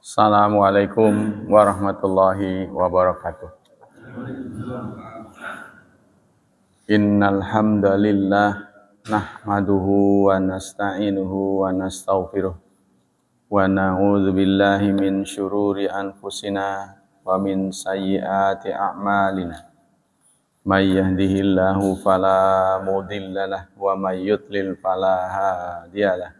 Assalamualaikum warahmatullahi wabarakatuh. Innal hamdalillah nahmaduhu wa nasta'inuhu wa nastaghfiruh wa na'udzu billahi min shururi anfusina wa min sayyiati a'malina. May yahdihillahu fala mudhillalah wa may yudlil fala hadiyalah.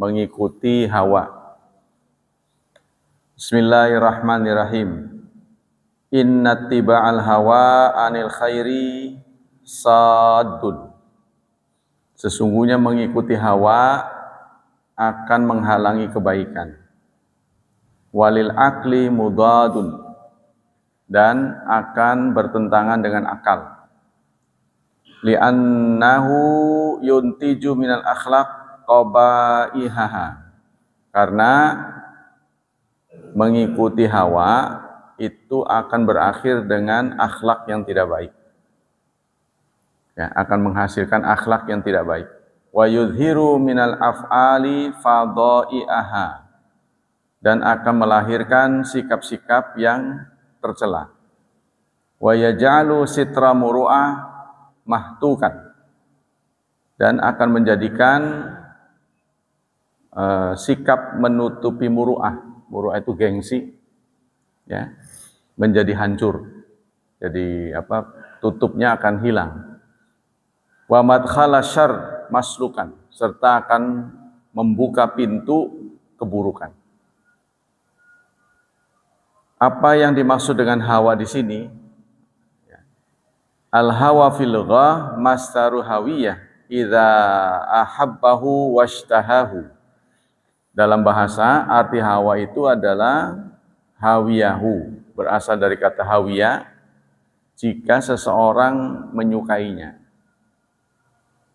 mengikuti hawa. Bismillahirrahmanirrahim. Inna tiba'al hawa anil khairi sadun. Sesungguhnya mengikuti hawa akan menghalangi kebaikan. Walil akli mudadun dan akan bertentangan dengan akal. Li'annahu yuntiju minal akhlaq qabaihaha. Karena mengikuti hawa itu akan berakhir dengan akhlak yang tidak baik. Ya, akan menghasilkan akhlak yang tidak baik. Wa yudhiru minal af'ali fadha'iaha dan akan melahirkan sikap-sikap yang tercela. Wa yaj'alu sitra muru'ah mahtukan dan akan menjadikan Eh, sikap menutupi muruah. Muruah itu gengsi ya. Menjadi hancur. Jadi apa? tutupnya akan hilang. Wa madkhala syar maslukan serta akan membuka pintu keburukan. Apa yang dimaksud dengan hawa di sini? Ya. Al hawa fil ghah mastaru hawiyah idza ahabbahu washtahahu. Dalam bahasa, arti hawa itu adalah hawiyahu, berasal dari kata hawiyah, jika seseorang menyukainya.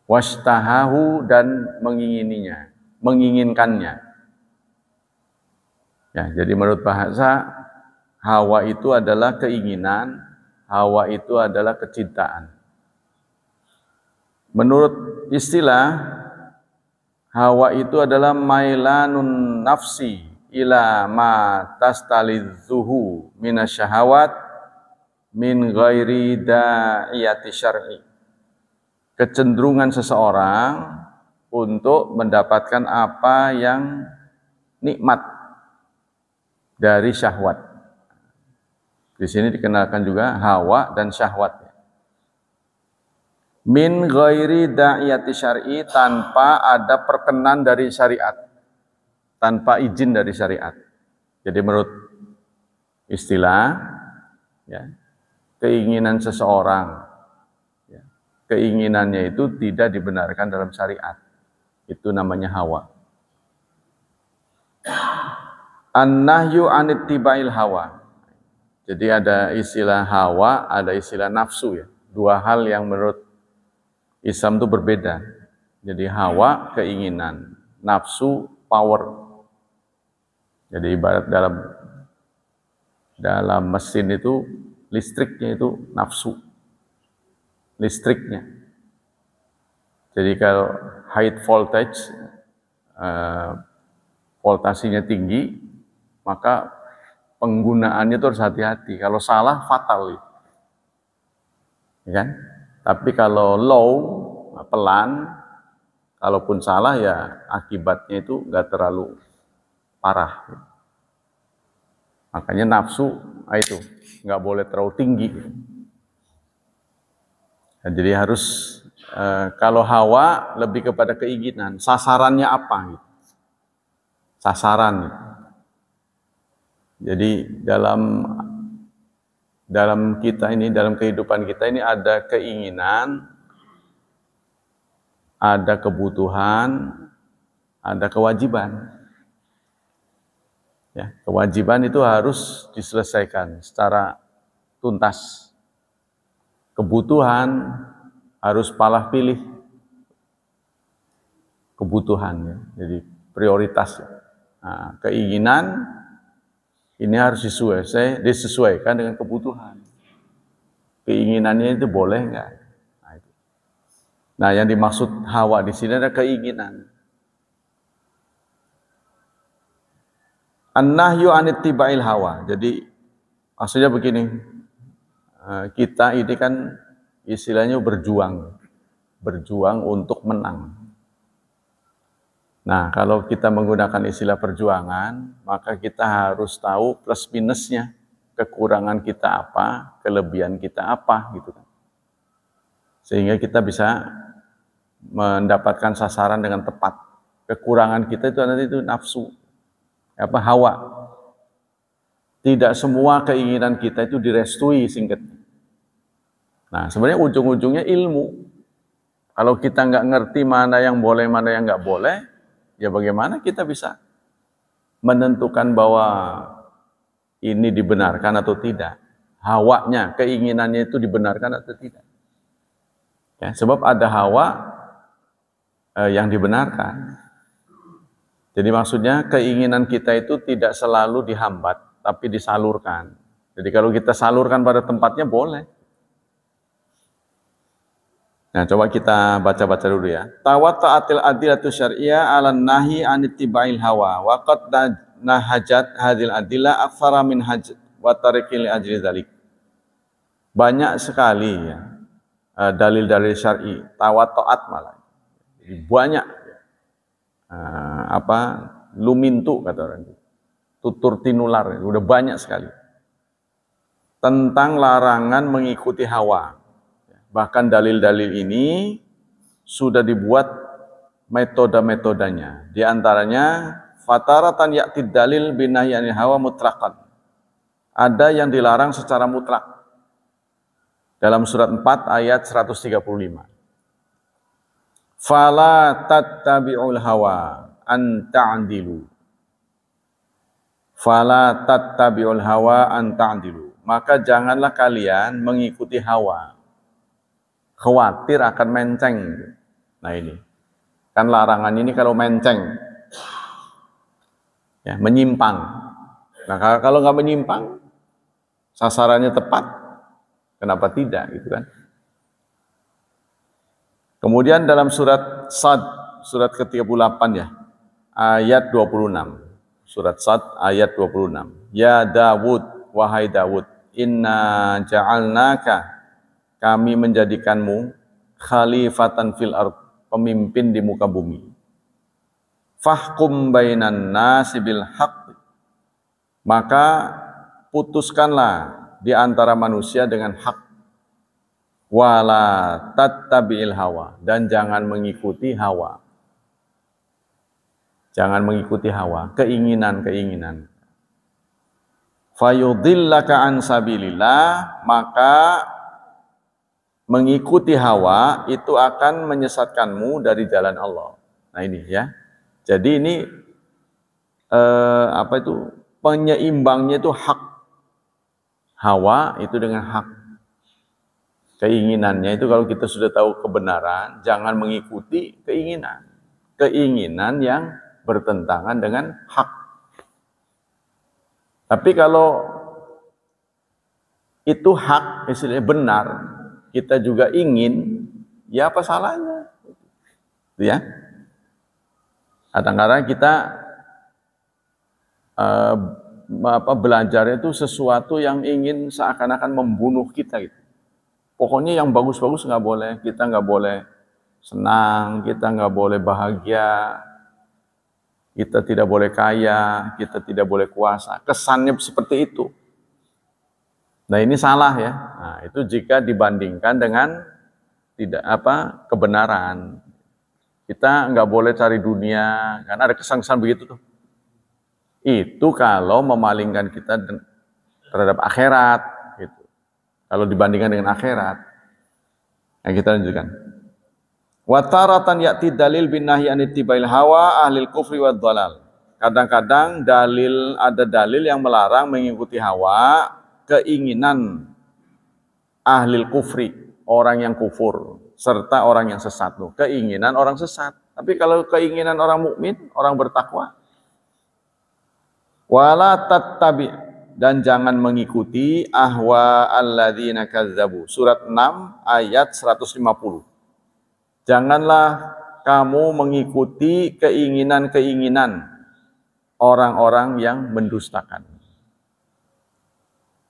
Wastahahu dan mengingininya, menginginkannya. Ya, jadi menurut bahasa, hawa itu adalah keinginan, hawa itu adalah kecintaan. Menurut istilah Hawa itu adalah mailanun nafsi ila ma tastalizuhu minasyahawat min ghairi da'iyati syar'i. Kecenderungan seseorang untuk mendapatkan apa yang nikmat dari syahwat. Di sini dikenalkan juga hawa dan syahwat min ghairi da'iyati syar'i tanpa ada perkenan dari syariat tanpa izin dari syariat jadi menurut istilah ya, keinginan seseorang ya, keinginannya itu tidak dibenarkan dalam syariat itu namanya hawa an-nahyu anittibail hawa jadi ada istilah hawa ada istilah nafsu ya dua hal yang menurut Islam itu berbeda. Jadi hawa keinginan, nafsu power. Jadi ibarat dalam dalam mesin itu listriknya itu nafsu. Listriknya. Jadi kalau high voltage eh, voltasinya tinggi, maka penggunaannya itu harus hati-hati. Kalau salah fatal. Ya kan? Tapi kalau low, pelan, kalaupun salah ya akibatnya itu nggak terlalu parah. Makanya nafsu ah itu nggak boleh terlalu tinggi. Nah, jadi harus eh, kalau hawa lebih kepada keinginan, sasarannya apa? Gitu. Sasaran. Jadi dalam dalam kita ini, dalam kehidupan kita ini ada keinginan, ada kebutuhan, ada kewajiban. Ya, kewajiban itu harus diselesaikan secara tuntas. Kebutuhan harus palah pilih kebutuhannya jadi prioritas. Nah, keinginan ini harus disesuai, disesuaikan dengan kebutuhan. Keinginannya itu boleh nggak? Nah, nah, yang dimaksud hawa di sini adalah keinginan. An-nahyu anit hawa. Jadi maksudnya begini, eh, kita ini kan istilahnya berjuang, berjuang untuk menang. Nah, kalau kita menggunakan istilah perjuangan, maka kita harus tahu plus minusnya, kekurangan kita apa, kelebihan kita apa, gitu kan. Sehingga kita bisa mendapatkan sasaran dengan tepat. Kekurangan kita itu nanti itu nafsu, apa hawa. Tidak semua keinginan kita itu direstui singkat. Nah, sebenarnya ujung-ujungnya ilmu. Kalau kita nggak ngerti mana yang boleh, mana yang nggak boleh, Ya bagaimana kita bisa menentukan bahwa ini dibenarkan atau tidak? Hawanya, keinginannya itu dibenarkan atau tidak? Ya, sebab ada hawa eh, yang dibenarkan. Jadi maksudnya keinginan kita itu tidak selalu dihambat, tapi disalurkan. Jadi kalau kita salurkan pada tempatnya boleh. Nah, coba kita baca-baca dulu ya. Tawatta'atil adilatu syar'iyah 'ala nahi Anitibail hawa wa nahajat hadil adillah aktsara min haj wa tariqil ajri dzalik. Banyak sekali ya eh, dalil-dalil syar'i, tawattu'at malah. Jadi Banyak eh, apa lumintu kata orang itu. Tutur tinular, udah banyak sekali. Tentang larangan mengikuti hawa Bahkan dalil-dalil ini sudah dibuat metode-metodenya. Di antaranya fataratan yakti dalil binahyanil hawa mutlakan. Ada yang dilarang secara mutlak. Dalam surat 4 ayat 135. Fala tattabi'ul hawa an Fala tattabi'ul hawa an Maka janganlah kalian mengikuti hawa khawatir akan menceng. Nah ini, kan larangan ini kalau menceng, ya, menyimpang. Nah kalau nggak menyimpang, sasarannya tepat, kenapa tidak gitu kan? Kemudian dalam surat Sad, surat ke-38 ya, ayat 26. Surat Sad ayat 26. Ya Dawud, wahai Dawud, inna ja'alnaka kami menjadikanmu khalifatan fil ard, pemimpin di muka bumi. Fahkum bainan nasi bil Maka putuskanlah di antara manusia dengan hak. Wala tattabi'il hawa dan jangan mengikuti hawa. Jangan mengikuti hawa, keinginan-keinginan. Fayudillaka an sabilillah, maka mengikuti hawa itu akan menyesatkanmu dari jalan Allah. Nah ini ya. Jadi ini eh, apa itu penyeimbangnya itu hak hawa itu dengan hak keinginannya itu kalau kita sudah tahu kebenaran jangan mengikuti keinginan keinginan yang bertentangan dengan hak tapi kalau itu hak istilahnya benar kita juga ingin, ya apa salahnya? Gitu ya. Kadang-kadang kita uh, apa, belajarnya itu sesuatu yang ingin seakan-akan membunuh kita gitu. Pokoknya yang bagus-bagus nggak boleh, kita nggak boleh senang, kita nggak boleh bahagia, kita tidak boleh kaya, kita tidak boleh kuasa. Kesannya seperti itu. Nah ini salah ya. Nah, itu jika dibandingkan dengan tidak apa kebenaran. Kita nggak boleh cari dunia karena ada kesan-kesan begitu tuh. Itu kalau memalingkan kita terhadap akhirat gitu. Kalau dibandingkan dengan akhirat. Nah, kita lanjutkan. Wataratan yakti dalil bin nahi anitibail hawa ahlil kufri wa dalal. Kadang-kadang dalil ada dalil yang melarang mengikuti hawa keinginan ahli kufri, orang yang kufur, serta orang yang sesat. Tuh. Keinginan orang sesat. Tapi kalau keinginan orang mukmin, orang bertakwa, wala tattabi dan jangan mengikuti ahwa alladzina kazzabu. Surat 6 ayat 150. Janganlah kamu mengikuti keinginan-keinginan orang-orang yang mendustakan.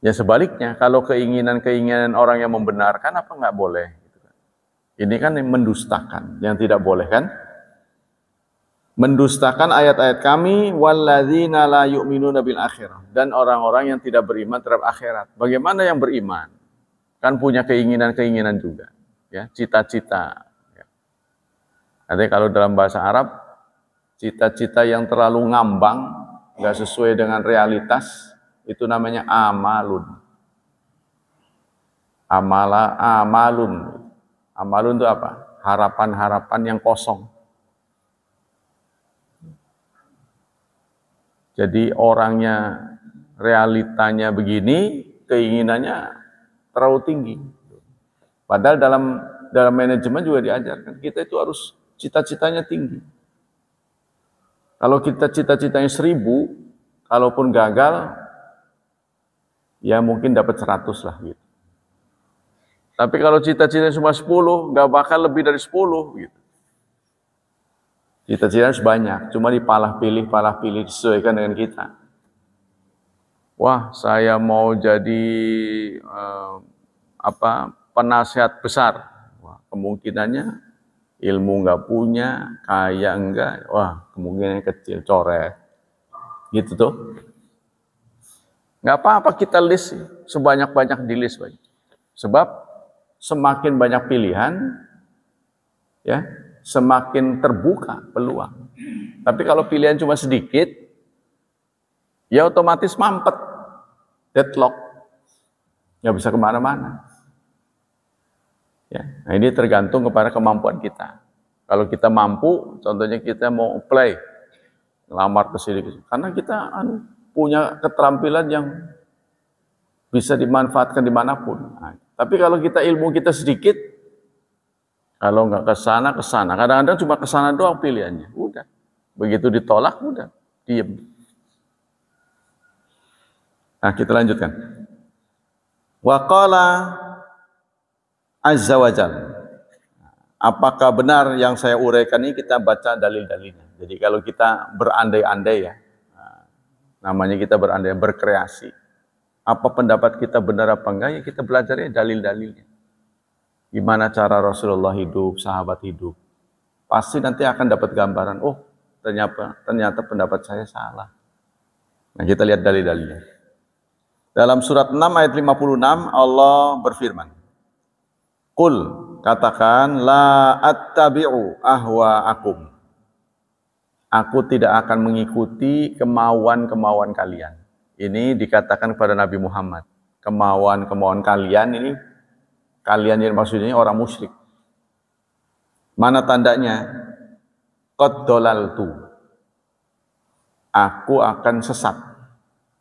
Ya sebaliknya, kalau keinginan-keinginan orang yang membenarkan, apa nggak boleh? Ini kan yang mendustakan, yang tidak boleh kan? Mendustakan ayat-ayat kami, walladzina la yu'minuna Dan orang-orang yang tidak beriman terhadap akhirat. Bagaimana yang beriman? Kan punya keinginan-keinginan juga. ya Cita-cita. Ya. Nanti kalau dalam bahasa Arab, cita-cita yang terlalu ngambang, nggak sesuai dengan realitas, itu namanya amalun. Amala amalun. Amalun itu apa? Harapan-harapan yang kosong. Jadi orangnya realitanya begini, keinginannya terlalu tinggi. Padahal dalam dalam manajemen juga diajarkan kita itu harus cita-citanya tinggi. Kalau kita cita-citanya seribu, kalaupun gagal, ya mungkin dapat 100 lah gitu. Tapi kalau cita cita cuma 10, nggak bakal lebih dari 10 gitu. cita cita harus banyak, cuma dipalah pilih, palah pilih disesuaikan dengan kita. Wah, saya mau jadi eh, apa penasehat besar. Wah, kemungkinannya ilmu nggak punya, kaya enggak. Wah, kemungkinannya kecil, coret. Gitu tuh. Nggak apa-apa kita list sebanyak-banyak di list. Sebab semakin banyak pilihan, ya semakin terbuka peluang. Tapi kalau pilihan cuma sedikit, ya otomatis mampet, deadlock, nggak bisa kemana-mana. Ya, nah ini tergantung kepada kemampuan kita. Kalau kita mampu, contohnya kita mau apply, ngelamar ke sini, karena kita anu, punya keterampilan yang bisa dimanfaatkan dimanapun. Nah, tapi kalau kita ilmu kita sedikit, kalau nggak ke sana ke sana. Kadang-kadang cuma ke sana doang pilihannya. Udah. Begitu ditolak udah diam. Nah, kita lanjutkan. Wakala azza wajal. Apakah benar yang saya uraikan ini kita baca dalil-dalilnya. Jadi kalau kita berandai-andai ya, Namanya kita berandai, berkreasi. Apa pendapat kita benar apa enggak, ya kita belajarnya dalil-dalilnya. Gimana cara Rasulullah hidup, sahabat hidup. Pasti nanti akan dapat gambaran, oh ternyata, ternyata pendapat saya salah. Nah kita lihat dalil-dalilnya. Dalam surat 6 ayat 56 Allah berfirman. kul katakan la attabi'u ahwa akum Aku tidak akan mengikuti kemauan-kemauan kalian. Ini dikatakan kepada Nabi Muhammad. Kemauan-kemauan kalian ini, kalian yang maksudnya orang musyrik. Mana tandanya? Qad tu. Aku akan sesat.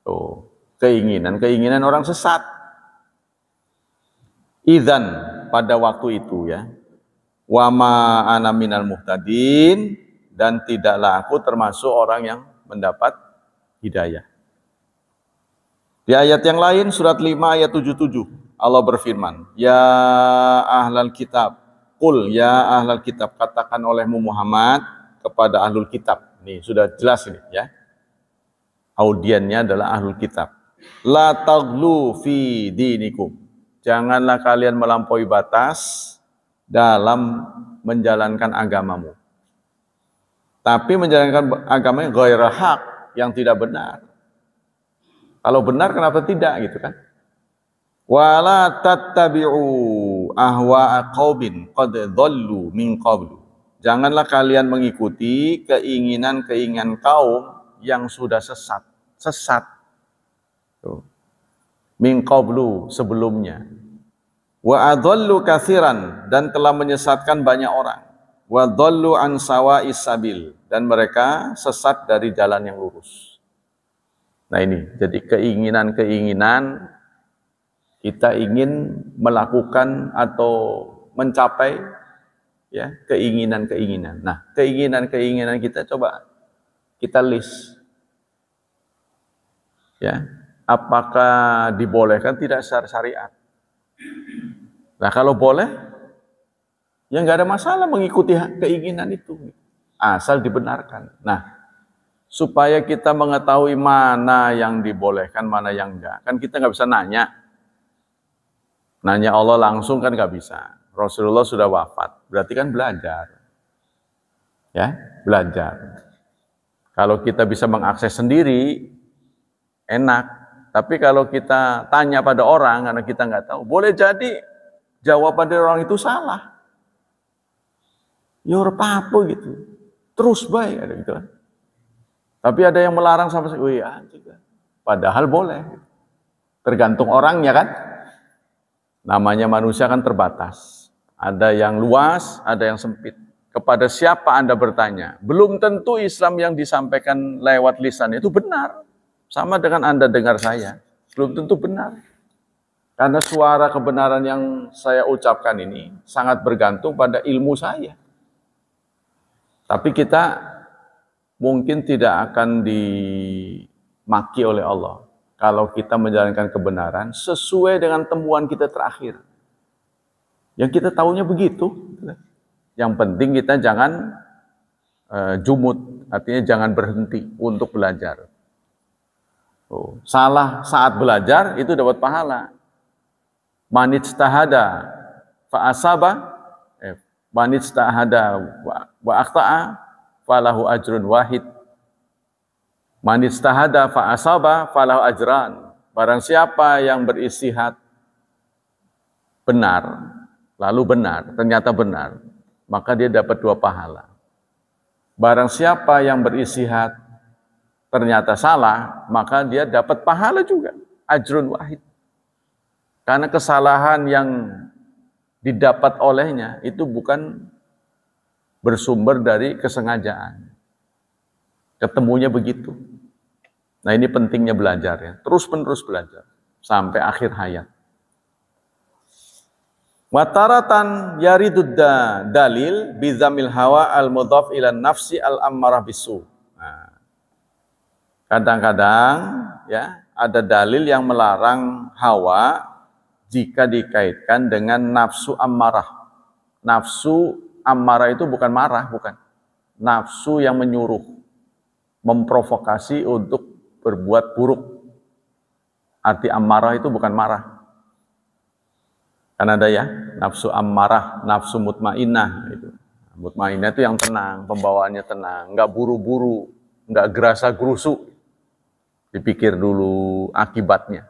Oh, keinginan-keinginan orang sesat. Izan pada waktu itu ya. Wama anaminal ana muhtadin dan tidaklah aku termasuk orang yang mendapat hidayah. Di ayat yang lain surat 5 ayat 77 Allah berfirman, "Ya ahlal kitab, kul ya ahlal kitab, katakan olehmu Muhammad kepada ahlul kitab." Nih sudah jelas ini ya. Audiennya adalah ahlul kitab. La taglu fi dinikum. Janganlah kalian melampaui batas dalam menjalankan agamamu. Tapi menjalankan agama yang gairah hak, yang tidak benar. Kalau benar kenapa tidak gitu kan? Wala tattabi'u ahwa'a qaumin qad dhallu min qablu. Janganlah kalian mengikuti keinginan-keinginan kaum yang sudah sesat, sesat. Tuh. Min qablu sebelumnya. Wa adhallu katsiran dan telah menyesatkan banyak orang wa dhallu an sawa'is sabil dan mereka sesat dari jalan yang lurus. Nah ini, jadi keinginan-keinginan kita ingin melakukan atau mencapai ya keinginan-keinginan. Nah, keinginan-keinginan kita coba kita list. Ya, apakah dibolehkan tidak secara syariat? Nah, kalau boleh Ya nggak ada masalah mengikuti keinginan itu. Asal dibenarkan. Nah, supaya kita mengetahui mana yang dibolehkan, mana yang enggak. Kan kita nggak bisa nanya. Nanya Allah langsung kan nggak bisa. Rasulullah sudah wafat, berarti kan belajar. Ya, belajar. Kalau kita bisa mengakses sendiri, enak. Tapi kalau kita tanya pada orang, karena kita nggak tahu, boleh jadi jawaban dari orang itu salah ya apa gitu. Terus baik ada gitu kan. Tapi ada yang melarang sama saya, oh iya, padahal boleh. Tergantung orangnya kan. Namanya manusia kan terbatas. Ada yang luas, ada yang sempit. Kepada siapa Anda bertanya? Belum tentu Islam yang disampaikan lewat lisan itu benar. Sama dengan Anda dengar saya. Belum tentu benar. Karena suara kebenaran yang saya ucapkan ini sangat bergantung pada ilmu saya. Tapi kita mungkin tidak akan dimaki oleh Allah kalau kita menjalankan kebenaran sesuai dengan temuan kita terakhir. Yang kita tahunya begitu. Yang penting kita jangan uh, jumut, artinya jangan berhenti untuk belajar. Oh, salah saat belajar itu dapat pahala. Manit tahada fa'asaba tak ada wa akhta'a falahu ajrun wahid tak ada fa asaba falahu ajran barang siapa yang beristihad benar lalu benar ternyata benar maka dia dapat dua pahala barang siapa yang beristihad ternyata salah maka dia dapat pahala juga ajrun wahid karena kesalahan yang didapat olehnya itu bukan bersumber dari kesengajaan. Ketemunya begitu. Nah ini pentingnya belajar ya. Terus-menerus belajar. Sampai akhir hayat. Mataratan yaridudda dalil bizamil hawa al-mudhaf ila nafsi al-ammarah bisu. Nah, kadang-kadang ya ada dalil yang melarang hawa jika dikaitkan dengan nafsu amarah, Nafsu amarah itu bukan marah, bukan. Nafsu yang menyuruh, memprovokasi untuk berbuat buruk. Arti amarah itu bukan marah. Kan ada ya, nafsu amarah, nafsu mutmainah. Gitu. Mutmainah itu yang tenang, pembawaannya tenang, nggak buru-buru, nggak gerasa gerusu. Dipikir dulu akibatnya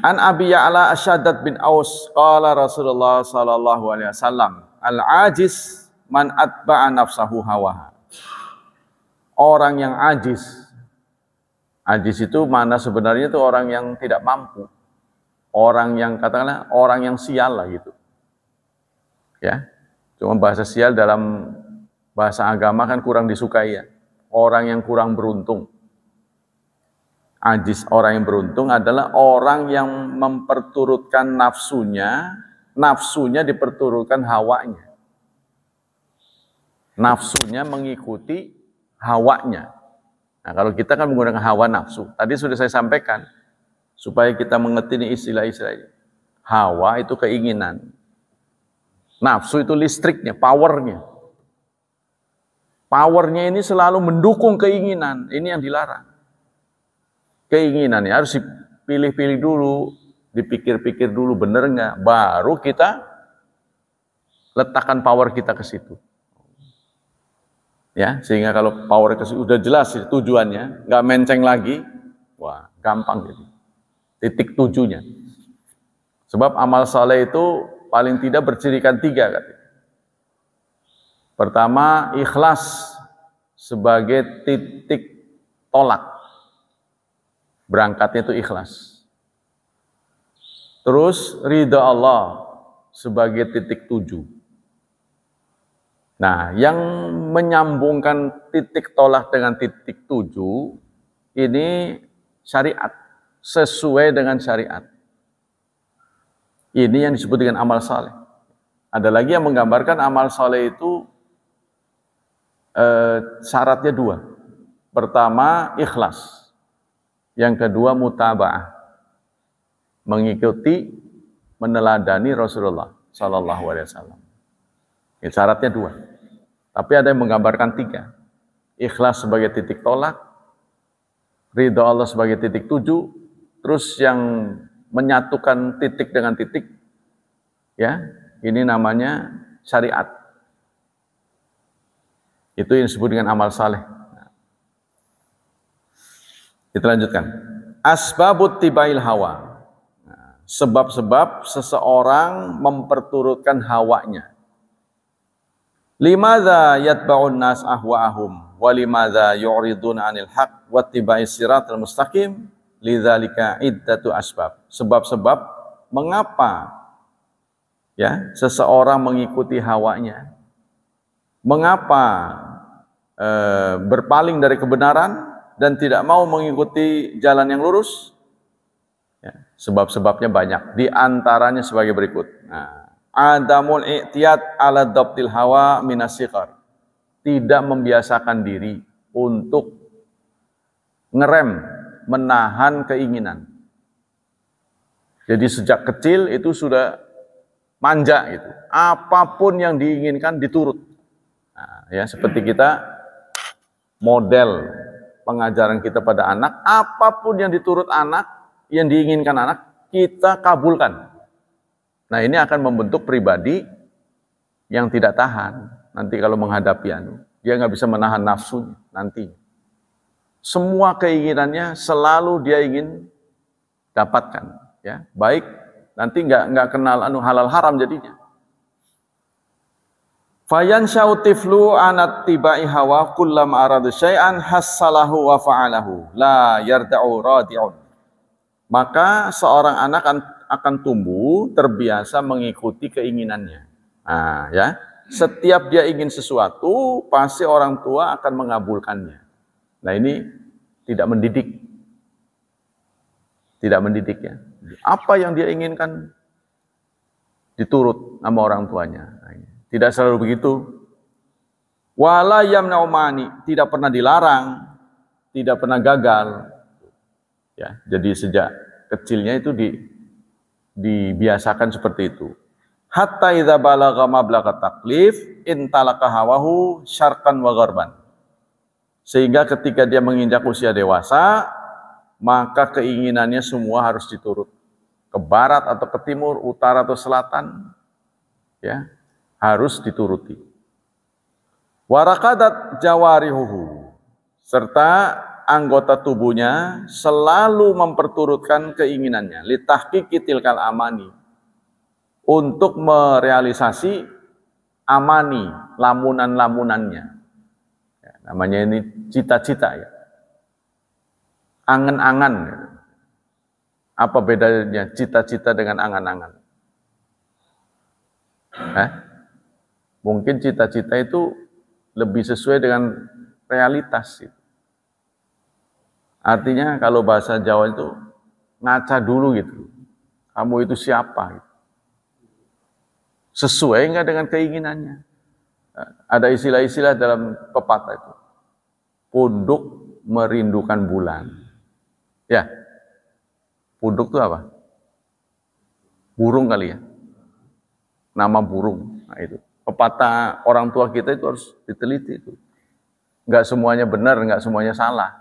An Abi Ya'la Ashadat bin Aus qala Rasulullah sallallahu alaihi wasallam al-ajiz man atba'a nafsahu hawa Orang yang ajiz. Ajiz itu mana sebenarnya itu orang yang tidak mampu. Orang yang katakanlah orang yang sial lah gitu. Ya. Cuma bahasa sial dalam bahasa agama kan kurang disukai ya. Orang yang kurang beruntung. Ajis orang yang beruntung adalah orang yang memperturutkan nafsunya, nafsunya diperturutkan hawanya. Nafsunya mengikuti hawanya. Nah, kalau kita kan menggunakan hawa nafsu, tadi sudah saya sampaikan, supaya kita mengerti ini istilah-istilahnya. Hawa itu keinginan. Nafsu itu listriknya, powernya. Powernya ini selalu mendukung keinginan. Ini yang dilarang keinginan ya harus dipilih-pilih dulu, dipikir-pikir dulu bener nggak, baru kita letakkan power kita ke situ. Ya, sehingga kalau power ke situ udah jelas tujuannya, nggak menceng lagi, wah gampang jadi. Titik tujuhnya. Sebab amal saleh itu paling tidak bercirikan tiga katanya. Pertama, ikhlas sebagai titik tolak Berangkatnya itu ikhlas. Terus ridha Allah sebagai titik tujuh. Nah, yang menyambungkan titik tolak dengan titik tujuh ini syariat sesuai dengan syariat. Ini yang disebut dengan amal saleh. Ada lagi yang menggambarkan amal saleh itu eh, syaratnya dua. Pertama, ikhlas. Yang kedua mutaba'ah. Mengikuti, meneladani Rasulullah Sallallahu Alaihi Wasallam. syaratnya dua. Tapi ada yang menggambarkan tiga. Ikhlas sebagai titik tolak, ridho Allah sebagai titik tujuh, terus yang menyatukan titik dengan titik, ya ini namanya syariat. Itu yang disebut dengan amal saleh. Kita lanjutkan. Asbabut tibail hawa. Nah, sebab-sebab seseorang memperturutkan hawanya. Limadha yatba'un nas ahwa'ahum wa limadha yu'ridun 'anil haq wa tibai siratal mustaqim lidzalika iddatu asbab. Sebab-sebab mengapa ya seseorang mengikuti hawanya? Mengapa eh, berpaling dari kebenaran? dan tidak mau mengikuti jalan yang lurus? Ya, sebab-sebabnya banyak. Di antaranya sebagai berikut. Nah, Adamul i'tiyat ala dabtil hawa minasikar. Tidak membiasakan diri untuk ngerem, menahan keinginan. Jadi sejak kecil itu sudah manja itu. Apapun yang diinginkan diturut. Nah, ya seperti kita model pengajaran kita pada anak, apapun yang diturut anak, yang diinginkan anak, kita kabulkan. Nah ini akan membentuk pribadi yang tidak tahan nanti kalau menghadapi anu. Dia nggak bisa menahan nafsu nanti. Semua keinginannya selalu dia ingin dapatkan. ya Baik nanti nggak nggak kenal anu halal haram jadinya. Fayan syautiflu anat tiba'i hawa kullam aradu syai'an hassalahu wa fa'alahu la yarda'u radi'un. Maka seorang anak akan tumbuh terbiasa mengikuti keinginannya. Nah, ya. Setiap dia ingin sesuatu, pasti orang tua akan mengabulkannya. Nah, ini tidak mendidik. Tidak mendidiknya. Apa yang dia inginkan diturut sama orang tuanya. Tidak selalu begitu. Wala yamnaumani, tidak pernah dilarang, tidak pernah gagal. Ya, jadi sejak kecilnya itu di, dibiasakan seperti itu. Hatta idza balagha mablagha taklif intalaka hawahu syarqan wa gharban. Sehingga ketika dia menginjak usia dewasa, maka keinginannya semua harus diturut. Ke barat atau ke timur, utara atau selatan. Ya harus dituruti. Warakadat jawarihuhu serta anggota tubuhnya selalu memperturutkan keinginannya litahqiqi tilkal amani untuk merealisasi amani lamunan-lamunannya. Ya, namanya ini cita-cita ya. Angan-angan. Ya. Apa bedanya cita-cita dengan angan-angan? Eh? Mungkin cita-cita itu lebih sesuai dengan realitas. Gitu. Artinya kalau bahasa Jawa itu ngaca dulu gitu. Kamu itu siapa? Gitu. Sesuai enggak dengan keinginannya? Ada istilah-istilah dalam pepatah itu. Punduk merindukan bulan. Ya, punduk itu apa? Burung kali ya. Nama burung. Nah, itu pepatah orang tua kita itu harus diteliti itu. Enggak semuanya benar, enggak semuanya salah.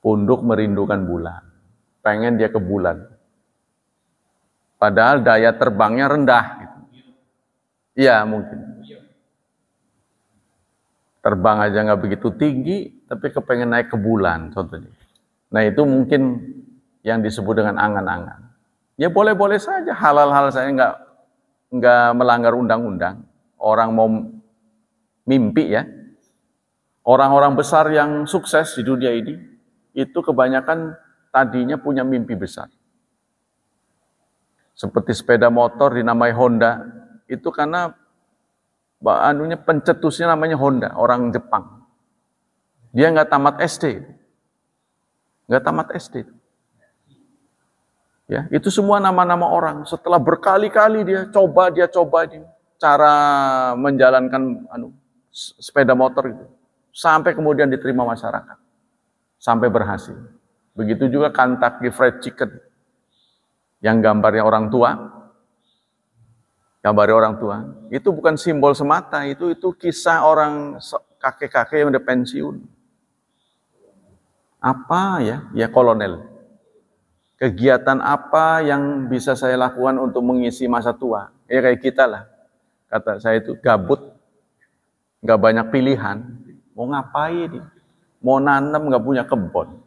Punduk merindukan bulan. Pengen dia ke bulan. Padahal daya terbangnya rendah. Gitu. Iya mungkin. Terbang aja nggak begitu tinggi, tapi kepengen naik ke bulan contohnya. Nah itu mungkin yang disebut dengan angan-angan. Ya boleh-boleh saja, halal-halal saya nggak nggak melanggar undang-undang, orang mau mimpi ya, orang-orang besar yang sukses di dunia ini, itu kebanyakan tadinya punya mimpi besar. Seperti sepeda motor dinamai Honda, itu karena anunya pencetusnya namanya Honda, orang Jepang. Dia nggak tamat SD, nggak tamat SD. Ya, itu semua nama-nama orang. Setelah berkali-kali dia coba, dia coba ini cara menjalankan anu sepeda motor itu sampai kemudian diterima masyarakat. Sampai berhasil. Begitu juga kantak di Fried Chicken yang gambarnya orang tua. Gambarnya orang tua. Itu bukan simbol semata, itu itu kisah orang kakek-kakek yang udah pensiun. Apa ya? Ya kolonel kegiatan apa yang bisa saya lakukan untuk mengisi masa tua? Ya kayak kita lah. Kata saya itu gabut, nggak banyak pilihan. Mau ngapain? Mau nanam nggak punya kebun.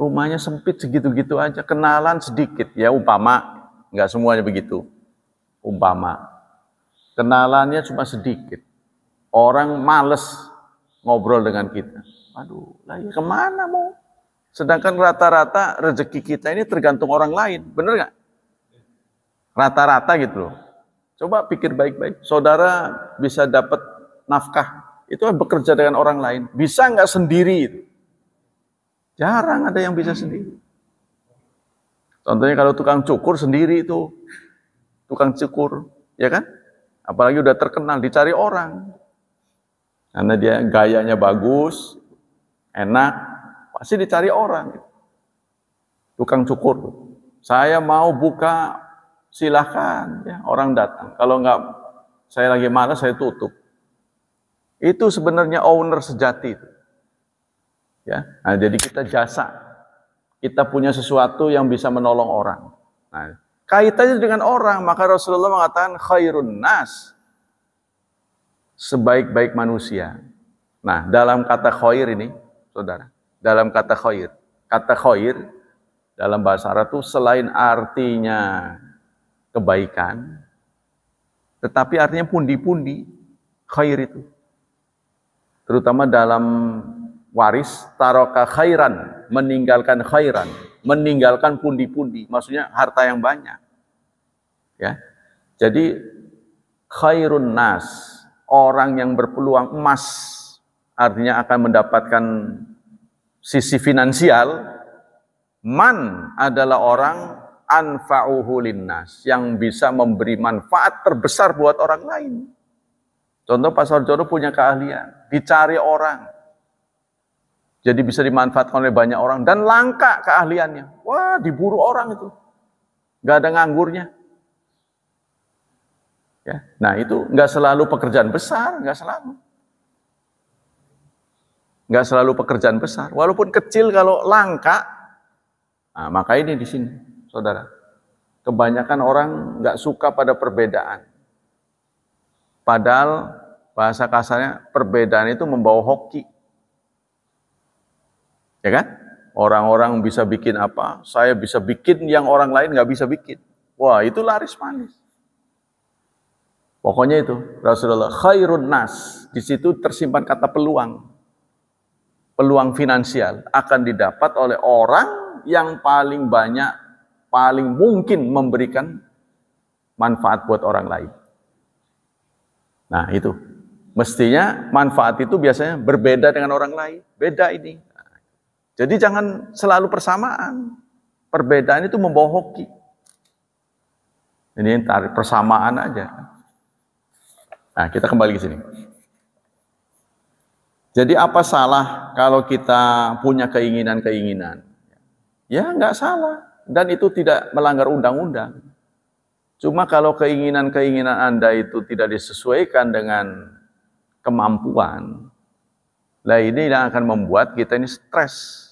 Rumahnya sempit segitu-gitu aja, kenalan sedikit. Ya umpama, nggak semuanya begitu. Umpama. Kenalannya cuma sedikit. Orang males ngobrol dengan kita. Aduh, lagi ya kemana mau? Sedangkan rata-rata rezeki kita ini tergantung orang lain. Bener nggak? Rata-rata gitu loh. Coba pikir baik-baik. Saudara bisa dapat nafkah. Itu bekerja dengan orang lain. Bisa nggak sendiri Jarang ada yang bisa sendiri. Contohnya kalau tukang cukur sendiri itu. Tukang cukur. Ya kan? Apalagi udah terkenal, dicari orang. Karena dia gayanya bagus, enak, Pasti dicari orang. Tukang cukur. Saya mau buka, silahkan. Ya, orang datang. Kalau nggak, saya lagi malas, saya tutup. Itu sebenarnya owner sejati. Itu. Ya, nah, jadi kita jasa. Kita punya sesuatu yang bisa menolong orang. Nah, kaitannya dengan orang, maka Rasulullah mengatakan khairun nas. Sebaik-baik manusia. Nah, dalam kata khair ini, saudara, dalam kata khair. Kata khair dalam bahasa Arab itu selain artinya kebaikan, tetapi artinya pundi-pundi khair itu. Terutama dalam waris, taroka khairan, meninggalkan khairan, meninggalkan pundi-pundi, maksudnya harta yang banyak. Ya. Jadi khairun nas, orang yang berpeluang emas artinya akan mendapatkan sisi finansial, man adalah orang anfa'uhu linnas, yang bisa memberi manfaat terbesar buat orang lain. Contoh Pak Sarjono punya keahlian, dicari orang. Jadi bisa dimanfaatkan oleh banyak orang dan langka keahliannya. Wah, diburu orang itu. Gak ada nganggurnya. Ya, nah itu nggak selalu pekerjaan besar, nggak selalu. Nggak selalu pekerjaan besar. Walaupun kecil kalau langka, nah, maka ini di sini, saudara. Kebanyakan orang nggak suka pada perbedaan. Padahal bahasa kasarnya perbedaan itu membawa hoki. Ya kan? Orang-orang bisa bikin apa, saya bisa bikin yang orang lain nggak bisa bikin. Wah, itu laris manis. Pokoknya itu Rasulullah khairun nas. Di situ tersimpan kata peluang peluang finansial akan didapat oleh orang yang paling banyak, paling mungkin memberikan manfaat buat orang lain. Nah, itu. Mestinya manfaat itu biasanya berbeda dengan orang lain. Beda ini. Jadi jangan selalu persamaan. Perbedaan itu membohoki. Ini tarik persamaan aja. Nah, kita kembali ke sini. Jadi apa salah kalau kita punya keinginan-keinginan? Ya nggak salah. Dan itu tidak melanggar undang-undang. Cuma kalau keinginan-keinginan Anda itu tidak disesuaikan dengan kemampuan, lah ini yang akan membuat kita ini stres.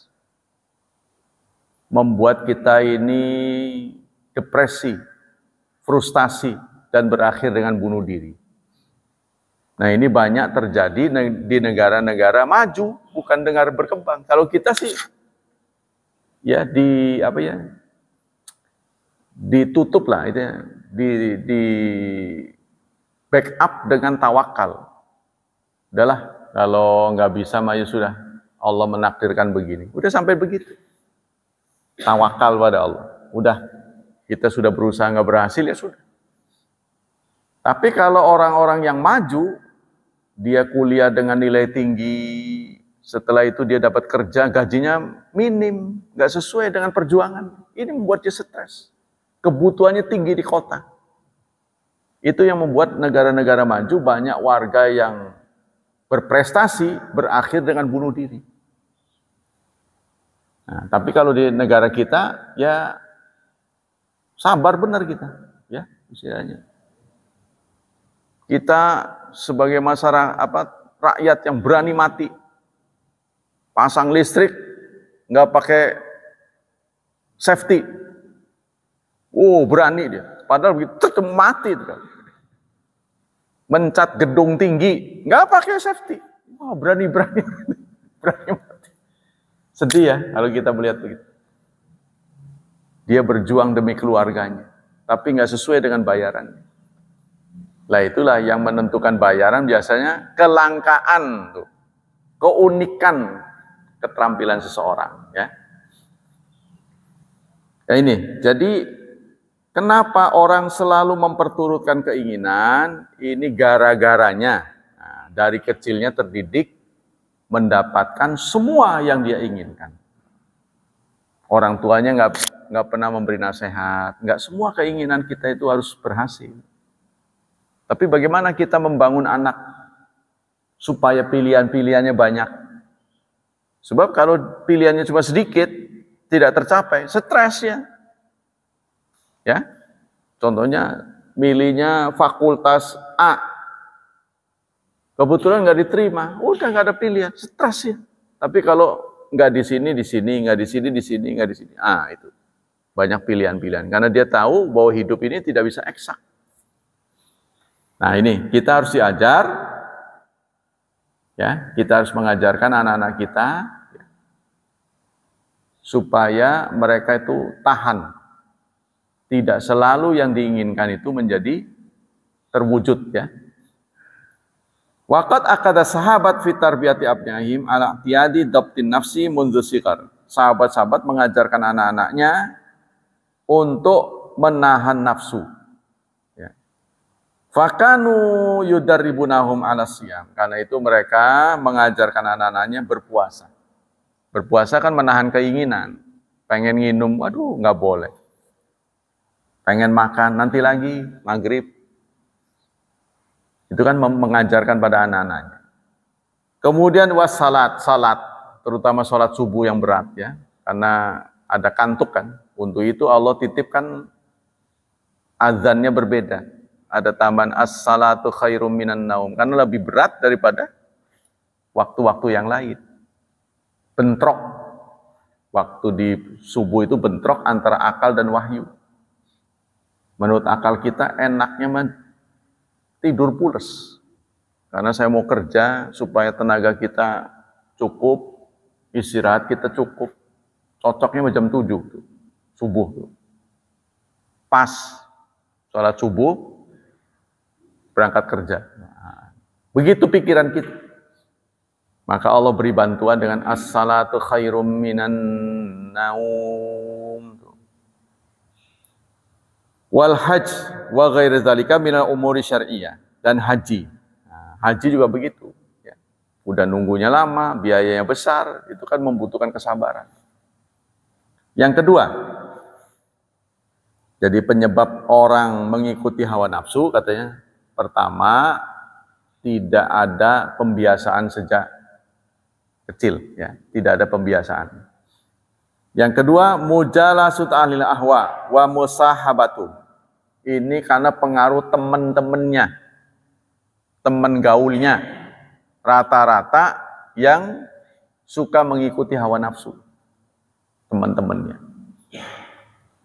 Membuat kita ini depresi, frustasi, dan berakhir dengan bunuh diri. Nah ini banyak terjadi di negara-negara maju, bukan dengar berkembang. Kalau kita sih ya di apa ya ditutup lah itu ya, di, di backup dengan tawakal. Udahlah kalau nggak bisa maju ya sudah Allah menakdirkan begini. Udah sampai begitu. Tawakal pada Allah. Udah kita sudah berusaha nggak berhasil ya sudah. Tapi kalau orang-orang yang maju dia kuliah dengan nilai tinggi, setelah itu dia dapat kerja, gajinya minim, nggak sesuai dengan perjuangan. Ini membuat dia stres. Kebutuhannya tinggi di kota. Itu yang membuat negara-negara maju banyak warga yang berprestasi berakhir dengan bunuh diri. Nah, tapi kalau di negara kita ya sabar benar kita, ya istilahnya. Kita sebagai masyarakat apa rakyat yang berani mati. Pasang listrik nggak pakai safety. Oh, berani dia. Padahal begitu mati kan. Mencat gedung tinggi, nggak pakai safety. oh, berani-berani. berani mati. Sedih ya kalau kita melihat begitu. Dia berjuang demi keluarganya, tapi nggak sesuai dengan bayarannya. Lah itulah yang menentukan bayaran biasanya kelangkaan tuh. Keunikan keterampilan seseorang ya. Ya ini, jadi kenapa orang selalu memperturutkan keinginan? Ini gara-garanya nah, dari kecilnya terdidik mendapatkan semua yang dia inginkan. Orang tuanya nggak nggak pernah memberi nasihat, nggak semua keinginan kita itu harus berhasil. Tapi bagaimana kita membangun anak supaya pilihan-pilihannya banyak? Sebab kalau pilihannya cuma sedikit, tidak tercapai, stres ya. Ya. Contohnya milihnya fakultas A. Kebetulan nggak diterima, udah nggak ada pilihan, stres ya. Tapi kalau nggak di sini, di sini, nggak di sini, di sini, nggak di sini. Ah, itu. Banyak pilihan-pilihan. Karena dia tahu bahwa hidup ini tidak bisa eksak. Nah ini kita harus diajar, ya kita harus mengajarkan anak-anak kita supaya mereka itu tahan, tidak selalu yang diinginkan itu menjadi terwujud ya. wakat akadah sahabat fitar biati abnyahim ala tiadi dabtin nafsi mundusikar. Sahabat-sahabat mengajarkan anak-anaknya untuk menahan nafsu Fakanu yudaribunahum ala Karena itu mereka mengajarkan anak-anaknya berpuasa. Berpuasa kan menahan keinginan. Pengen minum, aduh nggak boleh. Pengen makan, nanti lagi, maghrib. Itu kan mengajarkan pada anak-anaknya. Kemudian was salat, salat, terutama salat subuh yang berat ya. Karena ada kantuk kan. Untuk itu Allah titipkan azannya berbeda ada tambahan as-salatu khairum minan naum. Karena lebih berat daripada waktu-waktu yang lain. Bentrok. Waktu di subuh itu bentrok antara akal dan wahyu. Menurut akal kita enaknya man, tidur pulas Karena saya mau kerja supaya tenaga kita cukup, istirahat kita cukup. Cocoknya jam 7 tuh, subuh tuh. Pas sholat subuh, berangkat kerja. Nah, begitu pikiran kita. Maka Allah beri bantuan dengan as-salatu khairum minan naum. Wal hajj wa ghairi zalika minal umuri syariah. dan haji. Nah, haji juga begitu. Ya. Udah nunggunya lama, biayanya besar, itu kan membutuhkan kesabaran. Yang kedua, jadi penyebab orang mengikuti hawa nafsu katanya Pertama, tidak ada pembiasaan sejak kecil ya, tidak ada pembiasaan. Yang kedua, mujalasut ahlil ahwa wa musahabatu. Ini karena pengaruh teman-temannya, teman gaulnya, rata-rata yang suka mengikuti hawa nafsu teman-temannya.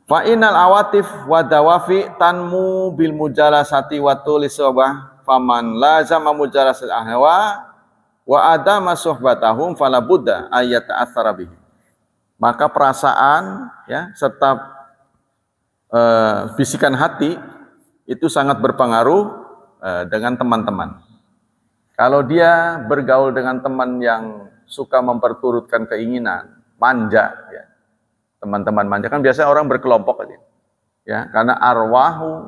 Fa inal awatif wa dawafi tanmu bil mujalasati wa tulis sobah faman lazama mujalasat ahwa wa adama suhbatahum fala buddha ayat asara bihi. Maka perasaan ya serta eh, bisikan hati itu sangat berpengaruh eh, dengan teman-teman. Kalau dia bergaul dengan teman yang suka memperturutkan keinginan, manja, ya, teman-teman manja kan biasanya orang berkelompok aja. Ya, karena arwahu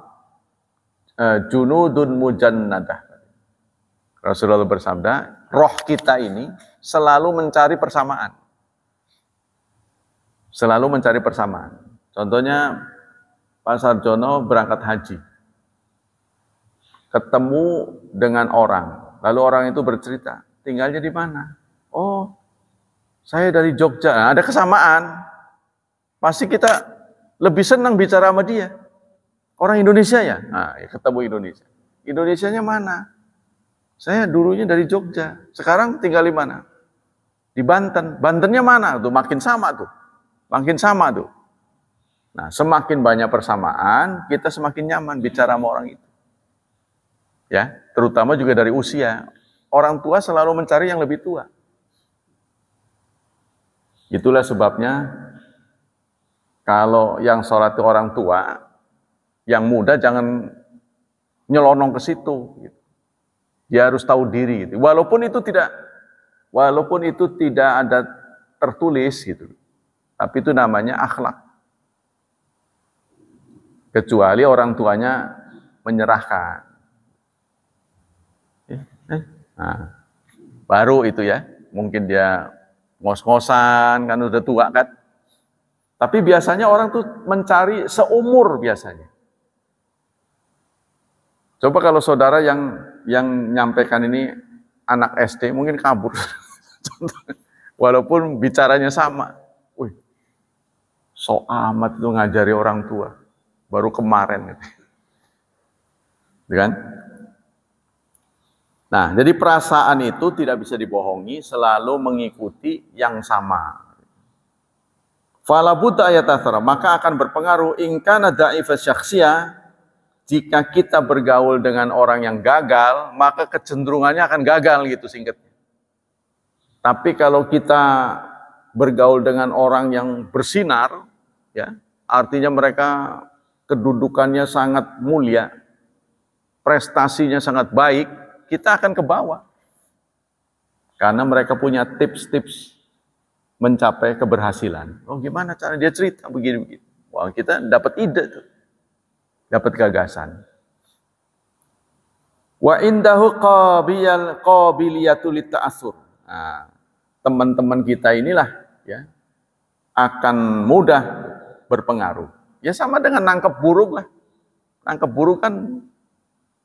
e, junudun mujannadah. Rasulullah bersabda, roh kita ini selalu mencari persamaan. Selalu mencari persamaan. Contohnya Pak Sarjono berangkat haji. Ketemu dengan orang, lalu orang itu bercerita, tinggalnya di mana? Oh, saya dari Jogja. Nah, ada kesamaan. Pasti kita lebih senang bicara sama dia. Orang Indonesia ya? Nah, ya ketemu Indonesia. Indonesianya mana? Saya dulunya dari Jogja, sekarang tinggal di mana? Di Banten. Bantennya mana? Tuh makin sama tuh. Makin sama tuh. Nah, semakin banyak persamaan, kita semakin nyaman bicara sama orang itu. Ya, terutama juga dari usia. Orang tua selalu mencari yang lebih tua. Itulah sebabnya kalau yang sholat itu orang tua, yang muda jangan nyelonong ke situ. Gitu. Dia harus tahu diri. Gitu. Walaupun itu tidak, walaupun itu tidak ada tertulis gitu, tapi itu namanya akhlak. Kecuali orang tuanya menyerahkan. Ya, eh. Nah, baru itu ya, mungkin dia ngos-ngosan kan udah tua kan. Tapi biasanya orang tuh mencari seumur biasanya. Coba kalau saudara yang yang nyampaikan ini anak SD mungkin kabur. Walaupun bicaranya sama. Wih, so amat itu ngajari orang tua. Baru kemarin. Gitu iya kan? Nah, jadi perasaan itu tidak bisa dibohongi, selalu mengikuti yang sama. Fala buta maka akan berpengaruh ingkana da'if syaksia. jika kita bergaul dengan orang yang gagal, maka kecenderungannya akan gagal gitu singkatnya. Tapi kalau kita bergaul dengan orang yang bersinar, ya, artinya mereka kedudukannya sangat mulia, prestasinya sangat baik, kita akan ke bawah. Karena mereka punya tips-tips mencapai keberhasilan. Oh gimana cara dia cerita begini-begini. Wah kita dapat ide tuh. Dapat gagasan. Wa indahu qabiyal qabiliyatu litta'assur. Nah, teman-teman kita inilah ya akan mudah berpengaruh. Ya sama dengan nangkep burung lah. Nangkep burung kan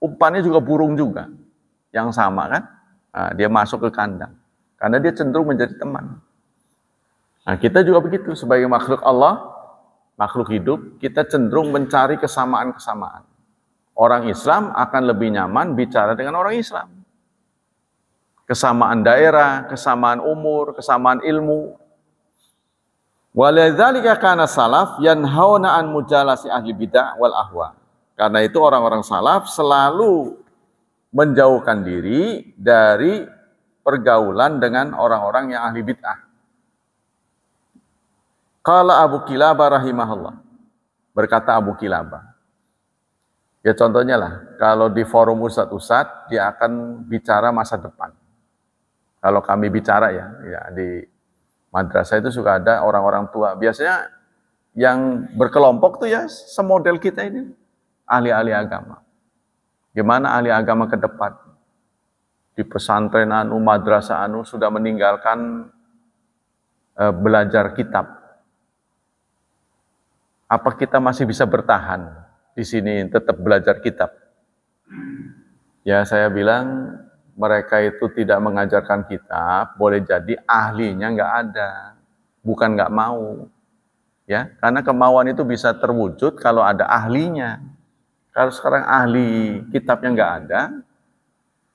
umpannya juga burung juga. Yang sama kan. Nah, dia masuk ke kandang. Karena dia cenderung menjadi teman. Nah, kita juga begitu sebagai makhluk Allah, makhluk hidup, kita cenderung mencari kesamaan-kesamaan. Orang Islam akan lebih nyaman bicara dengan orang Islam. Kesamaan daerah, kesamaan umur, kesamaan ilmu. Waladzalika kana salaf yanhauna an mujalasi ahli bid'ah wal ahwa. Karena itu orang-orang salaf selalu menjauhkan diri dari pergaulan dengan orang-orang yang ahli bid'ah kalau Abu Kilabah rahimahullah. Berkata Abu Kilabah. Ya contohnya lah, kalau di forum ustad-ustad, dia akan bicara masa depan. Kalau kami bicara ya, ya di madrasah itu suka ada orang-orang tua. Biasanya yang berkelompok tuh ya semodel kita ini, ahli-ahli agama. Gimana ahli agama ke depan? Di pesantren anu, madrasah anu sudah meninggalkan eh, belajar kitab, apa kita masih bisa bertahan di sini tetap belajar kitab? Ya, saya bilang mereka itu tidak mengajarkan kitab, boleh jadi ahlinya nggak ada, bukan nggak mau. Ya, karena kemauan itu bisa terwujud kalau ada ahlinya. Kalau sekarang ahli kitabnya nggak ada,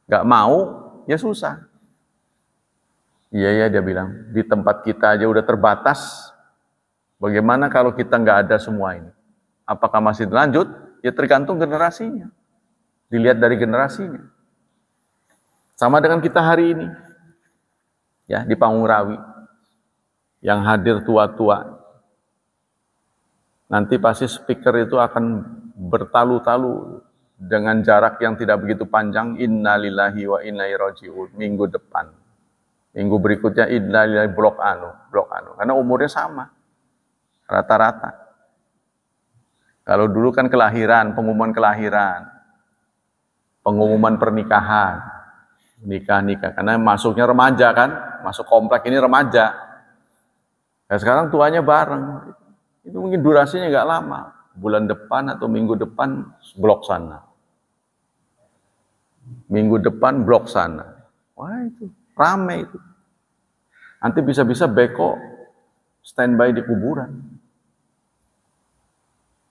nggak mau, ya susah. Iya ya dia bilang, di tempat kita aja udah terbatas, Bagaimana kalau kita nggak ada semua ini? Apakah masih lanjut? Ya tergantung generasinya. Dilihat dari generasinya. Sama dengan kita hari ini. Ya, di Pangurawi. Yang hadir tua-tua. Nanti pasti speaker itu akan bertalu-talu dengan jarak yang tidak begitu panjang innalillahi wa inna rojiun. minggu depan minggu berikutnya innalillahi blok anu blok anu karena umurnya sama Rata-rata. Kalau dulu kan kelahiran, pengumuman kelahiran, pengumuman pernikahan, nikah-nikah. Karena masuknya remaja kan, masuk komplek ini remaja. Ya sekarang tuanya bareng. Itu mungkin durasinya nggak lama. Bulan depan atau minggu depan blok sana. Minggu depan blok sana. Wah itu, rame itu. Nanti bisa-bisa beko standby di kuburan.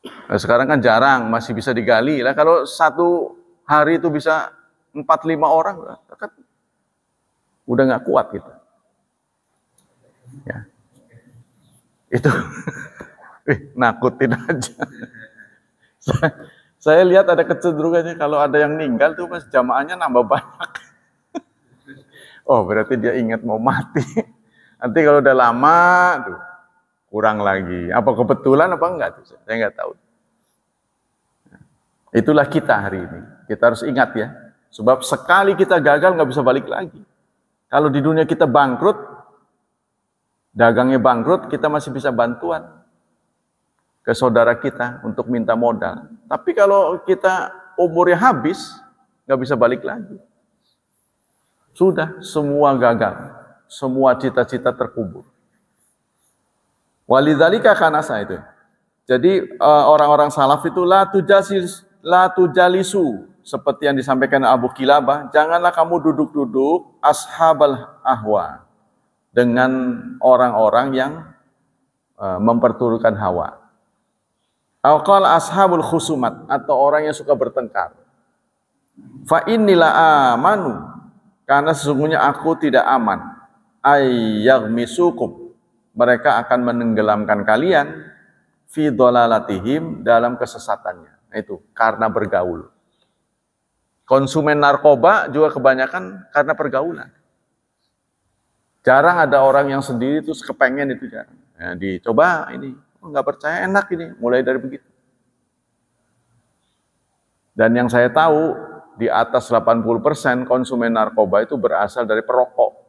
Nah, sekarang kan jarang, masih bisa digali. Lah kalau satu hari itu bisa empat lima orang, kan udah nggak kuat gitu. Ya. Itu Wih, nakutin aja. saya, saya lihat ada kecenderungannya kalau ada yang meninggal tuh pas jamaahnya nambah banyak. oh, berarti dia ingat mau mati. Nanti kalau udah lama tuh kurang lagi. Apa kebetulan apa enggak? Tuh? Saya enggak tahu. Itulah kita hari ini. Kita harus ingat ya. Sebab sekali kita gagal nggak bisa balik lagi. Kalau di dunia kita bangkrut, dagangnya bangkrut, kita masih bisa bantuan ke saudara kita untuk minta modal. Tapi kalau kita umurnya habis, nggak bisa balik lagi. Sudah, semua gagal. Semua cita-cita terkubur. Walidzalika kanasa itu. Jadi eh, orang-orang salaf itu la tujasis la tujalisu seperti yang disampaikan Abu Kilabah, janganlah kamu duduk-duduk ashabal ahwa dengan orang-orang yang eh, memperturunkan hawa. Alqal ashabul khusumat atau orang yang suka bertengkar. Fa innila amanu karena sesungguhnya aku tidak aman. Ayyagmisukum mereka akan menenggelamkan kalian fi dolalatihim dalam kesesatannya. itu karena bergaul. Konsumen narkoba juga kebanyakan karena pergaulan. Jarang ada orang yang sendiri terus kepengen itu jarang. Ya, dicoba ini, oh, nggak percaya enak ini, mulai dari begitu. Dan yang saya tahu, di atas 80% konsumen narkoba itu berasal dari perokok.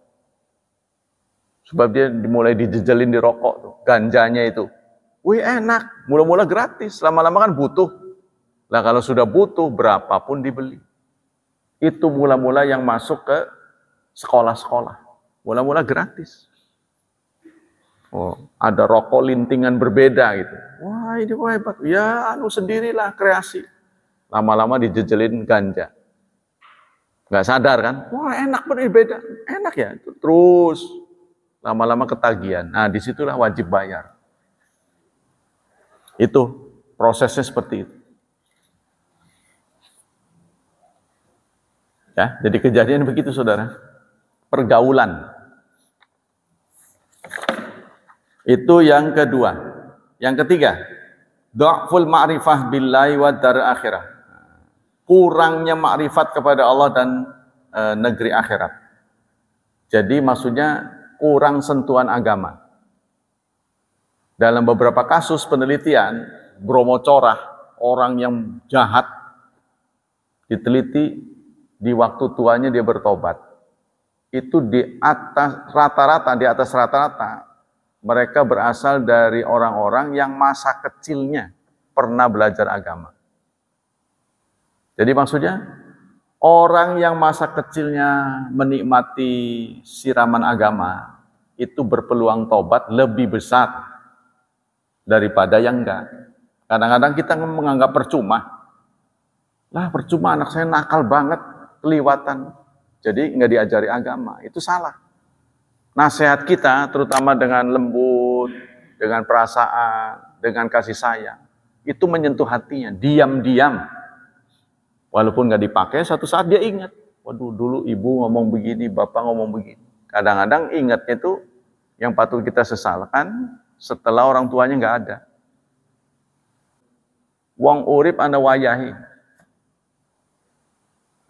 Sebab dia dimulai dijejelin di rokok tuh, ganjanya itu. Wih enak, mula-mula gratis, lama-lama kan butuh. Lah kalau sudah butuh, berapapun dibeli. Itu mula-mula yang masuk ke sekolah-sekolah. Mula-mula gratis. Oh, ada rokok lintingan berbeda gitu. Wah ini wah hebat. Ya anu sendirilah kreasi. Lama-lama dijejelin ganja. Gak sadar kan? Wah enak bener beda. Enak ya. Terus lama-lama ketagihan. Nah, disitulah wajib bayar. Itu prosesnya seperti itu. Ya, jadi kejadian begitu saudara. Pergaulan. Itu yang kedua. Yang ketiga, Do'ful ma'rifah billahi wa dar akhirah. Kurangnya ma'rifat kepada Allah dan e, negeri akhirat. Jadi maksudnya kurang sentuhan agama. Dalam beberapa kasus penelitian, Bromo Corah, orang yang jahat, diteliti di waktu tuanya dia bertobat. Itu di atas rata-rata, di atas rata-rata, mereka berasal dari orang-orang yang masa kecilnya pernah belajar agama. Jadi maksudnya Orang yang masa kecilnya menikmati siraman agama itu berpeluang tobat lebih besar daripada yang enggak. Kadang-kadang kita menganggap percuma. Lah percuma anak saya nakal banget, keliwatan. Jadi enggak diajari agama, itu salah. Nasihat kita terutama dengan lembut, dengan perasaan, dengan kasih sayang, itu menyentuh hatinya, diam-diam Walaupun nggak dipakai, satu saat dia ingat. Waduh, dulu ibu ngomong begini, bapak ngomong begini. Kadang-kadang ingatnya itu yang patut kita sesalkan setelah orang tuanya nggak ada. Wong urip anda wayahi.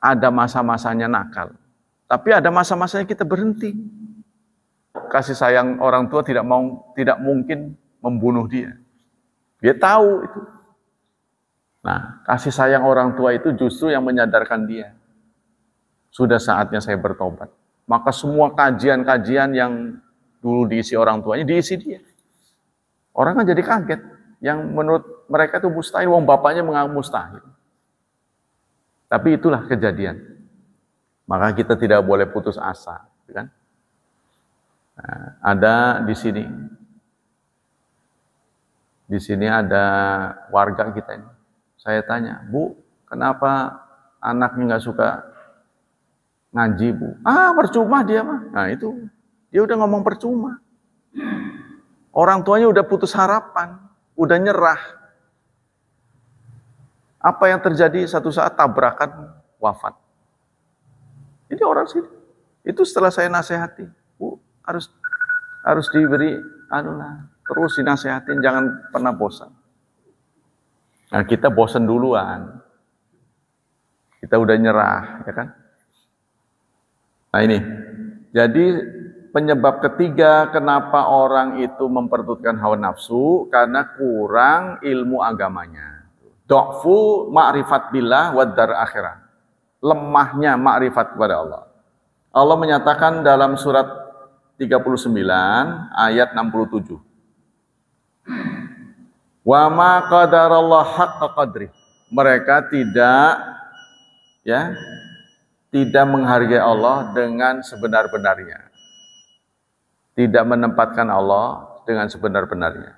Ada masa-masanya nakal. Tapi ada masa-masanya kita berhenti. Kasih sayang orang tua tidak mau, tidak mungkin membunuh dia. Dia tahu itu. Nah, kasih sayang orang tua itu justru yang menyadarkan dia. Sudah saatnya saya bertobat. Maka semua kajian-kajian yang dulu diisi orang tuanya, diisi dia. Orang kan jadi kaget. Yang menurut mereka itu mustahil, wong bapaknya mengaku mustahil. Tapi itulah kejadian. Maka kita tidak boleh putus asa. Ya kan? Nah, ada di sini. Di sini ada warga kita ini saya tanya, Bu, kenapa anaknya nggak suka ngaji, Bu? Ah, percuma dia mah. Nah itu, dia udah ngomong percuma. Orang tuanya udah putus harapan, udah nyerah. Apa yang terjadi satu saat tabrakan wafat. Ini orang sini. Itu setelah saya nasihati, Bu, harus harus diberi anulah terus dinasehatin jangan pernah bosan. Nah, kita bosen duluan. Kita udah nyerah, ya kan? Nah, ini. Jadi penyebab ketiga kenapa orang itu mempertutkan hawa nafsu karena kurang ilmu agamanya. Do'fu ma'rifat billah wa dar akhirah. Lemahnya ma'rifat kepada Allah. Allah menyatakan dalam surat 39 ayat 67. Wa ma qadarallah haqqa qadri. Mereka tidak ya tidak menghargai Allah dengan sebenar-benarnya. Tidak menempatkan Allah dengan sebenar-benarnya.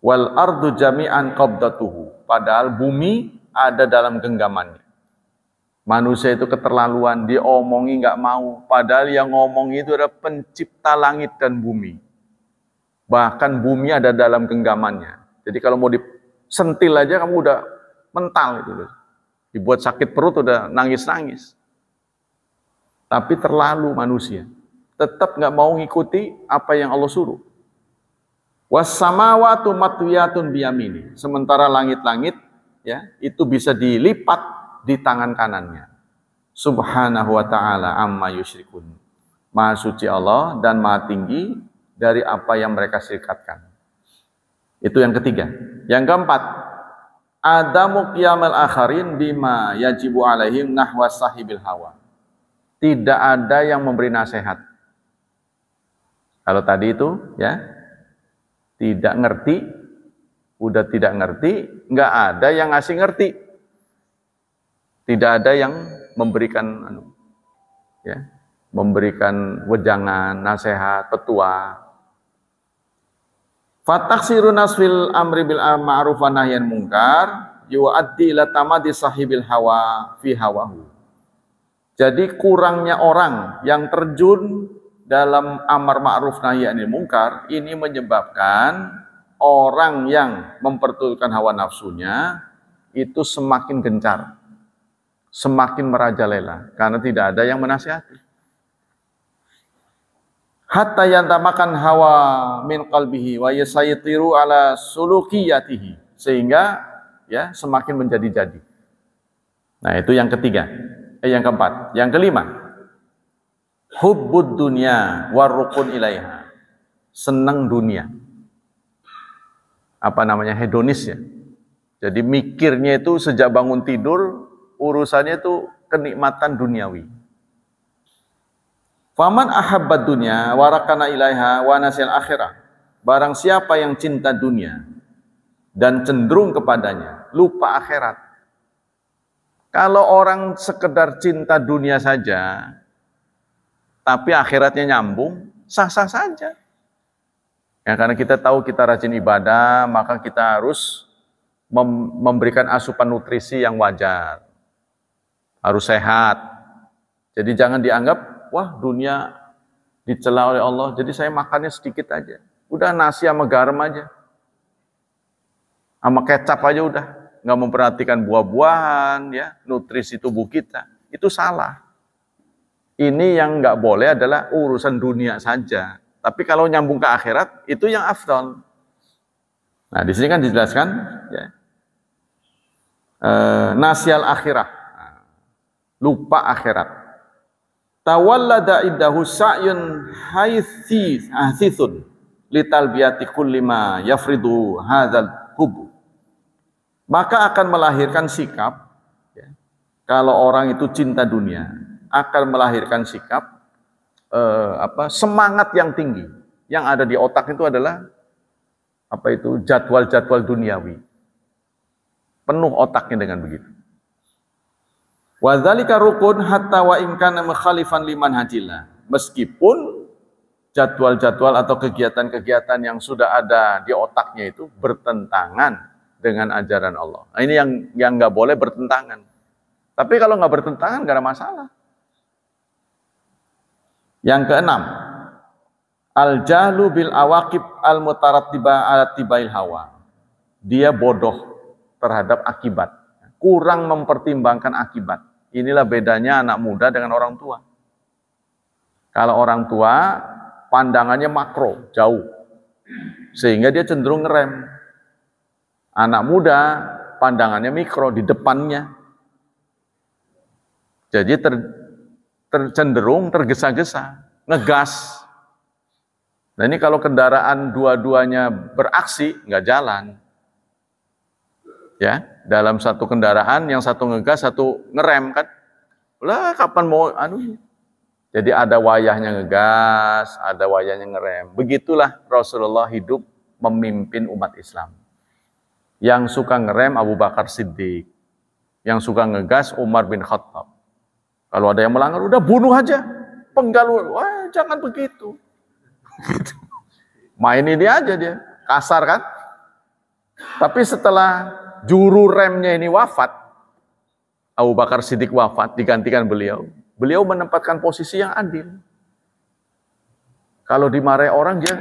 Wal ardu jami'an qabdatuhu. Padahal bumi ada dalam genggamannya. Manusia itu keterlaluan, diomongi nggak mau. Padahal yang ngomong itu adalah pencipta langit dan bumi. Bahkan bumi ada dalam genggamannya. Jadi kalau mau disentil aja kamu udah mental gitu. Dibuat sakit perut udah nangis-nangis. Tapi terlalu manusia. Tetap nggak mau ngikuti apa yang Allah suruh. Wassamawatu matwiyatun biyamini. Sementara langit-langit ya itu bisa dilipat di tangan kanannya. Subhanahu wa ta'ala amma yusyrikun. Maha suci Allah dan maha tinggi dari apa yang mereka sirkatkan. Itu yang ketiga. Yang keempat, adamu qiyamal akharin bima yajibu alaihim nahwa sahibil hawa. Tidak ada yang memberi nasihat. Kalau tadi itu ya tidak ngerti, udah tidak ngerti, nggak ada yang ngasih ngerti. Tidak ada yang memberikan anu, ya, memberikan wejangan, nasihat, petua, Fataksiru nasfil amri bil ma'ruf nahyan mungkar yuaddi ila tamadi sahibil hawa fi hawahu. Jadi kurangnya orang yang terjun dalam amar ma'ruf nahi anil mungkar ini menyebabkan orang yang mempertulkan hawa nafsunya itu semakin gencar, semakin merajalela karena tidak ada yang menasihati hatta makan hawa min qalbihi wa yasaytiru ala sulukiyatihi sehingga ya semakin menjadi-jadi. Nah, itu yang ketiga. Eh, yang keempat, yang kelima. Hubbud dunya warukun ilaiha. Senang dunia. Apa namanya? Hedonis ya. Jadi mikirnya itu sejak bangun tidur urusannya itu kenikmatan duniawi. Faman ahabbad dunya warakana ilaiha wa nasil akhirah. Barang siapa yang cinta dunia dan cenderung kepadanya, lupa akhirat. Kalau orang sekedar cinta dunia saja, tapi akhiratnya nyambung, sah-sah saja. Ya, karena kita tahu kita rajin ibadah, maka kita harus mem memberikan asupan nutrisi yang wajar. Harus sehat. Jadi jangan dianggap wah dunia dicela oleh Allah, jadi saya makannya sedikit aja. Udah nasi sama garam aja. Sama kecap aja udah. Nggak memperhatikan buah-buahan, ya nutrisi tubuh kita. Itu salah. Ini yang nggak boleh adalah urusan dunia saja. Tapi kalau nyambung ke akhirat, itu yang afdol. Nah, di sini kan dijelaskan, ya. E, eh, nasial akhirah. Nah, lupa akhirat. Tawallada iddahu sa'yun haythith ahthithun litalbiyati kulli ma yafridu hadzal hubu. Maka akan melahirkan sikap ya, kalau orang itu cinta dunia akan melahirkan sikap eh, apa semangat yang tinggi yang ada di otak itu adalah apa itu jadwal-jadwal duniawi penuh otaknya dengan begitu Wa dzalika rukun hatta wa in kana mukhalifan liman hajillah. Meskipun jadwal-jadwal atau kegiatan-kegiatan yang sudah ada di otaknya itu bertentangan dengan ajaran Allah. Nah, ini yang yang nggak boleh bertentangan. Tapi kalau nggak bertentangan nggak ada masalah. Yang keenam, al jahlu bil awakib al mutarat tiba al tibail hawa. Dia bodoh terhadap akibat kurang mempertimbangkan akibat. Inilah bedanya anak muda dengan orang tua. Kalau orang tua pandangannya makro, jauh. Sehingga dia cenderung ngerem. Anak muda pandangannya mikro di depannya. Jadi ter, ter cenderung tergesa-gesa, ngegas. Nah ini kalau kendaraan dua-duanya beraksi, nggak jalan. Ya, dalam satu kendaraan yang satu ngegas, satu ngerem kan. Lah kapan mau anu? Jadi ada wayahnya ngegas, ada wayahnya ngerem. Begitulah Rasulullah hidup memimpin umat Islam. Yang suka ngerem Abu Bakar Siddiq. Yang suka ngegas Umar bin Khattab. Kalau ada yang melanggar, udah bunuh aja. Penggal, wah jangan begitu. Main ini aja dia, kasar kan? Tapi setelah juru remnya ini wafat, Abu Bakar Siddiq wafat, digantikan beliau. Beliau menempatkan posisi yang adil. Kalau dimarahi orang dia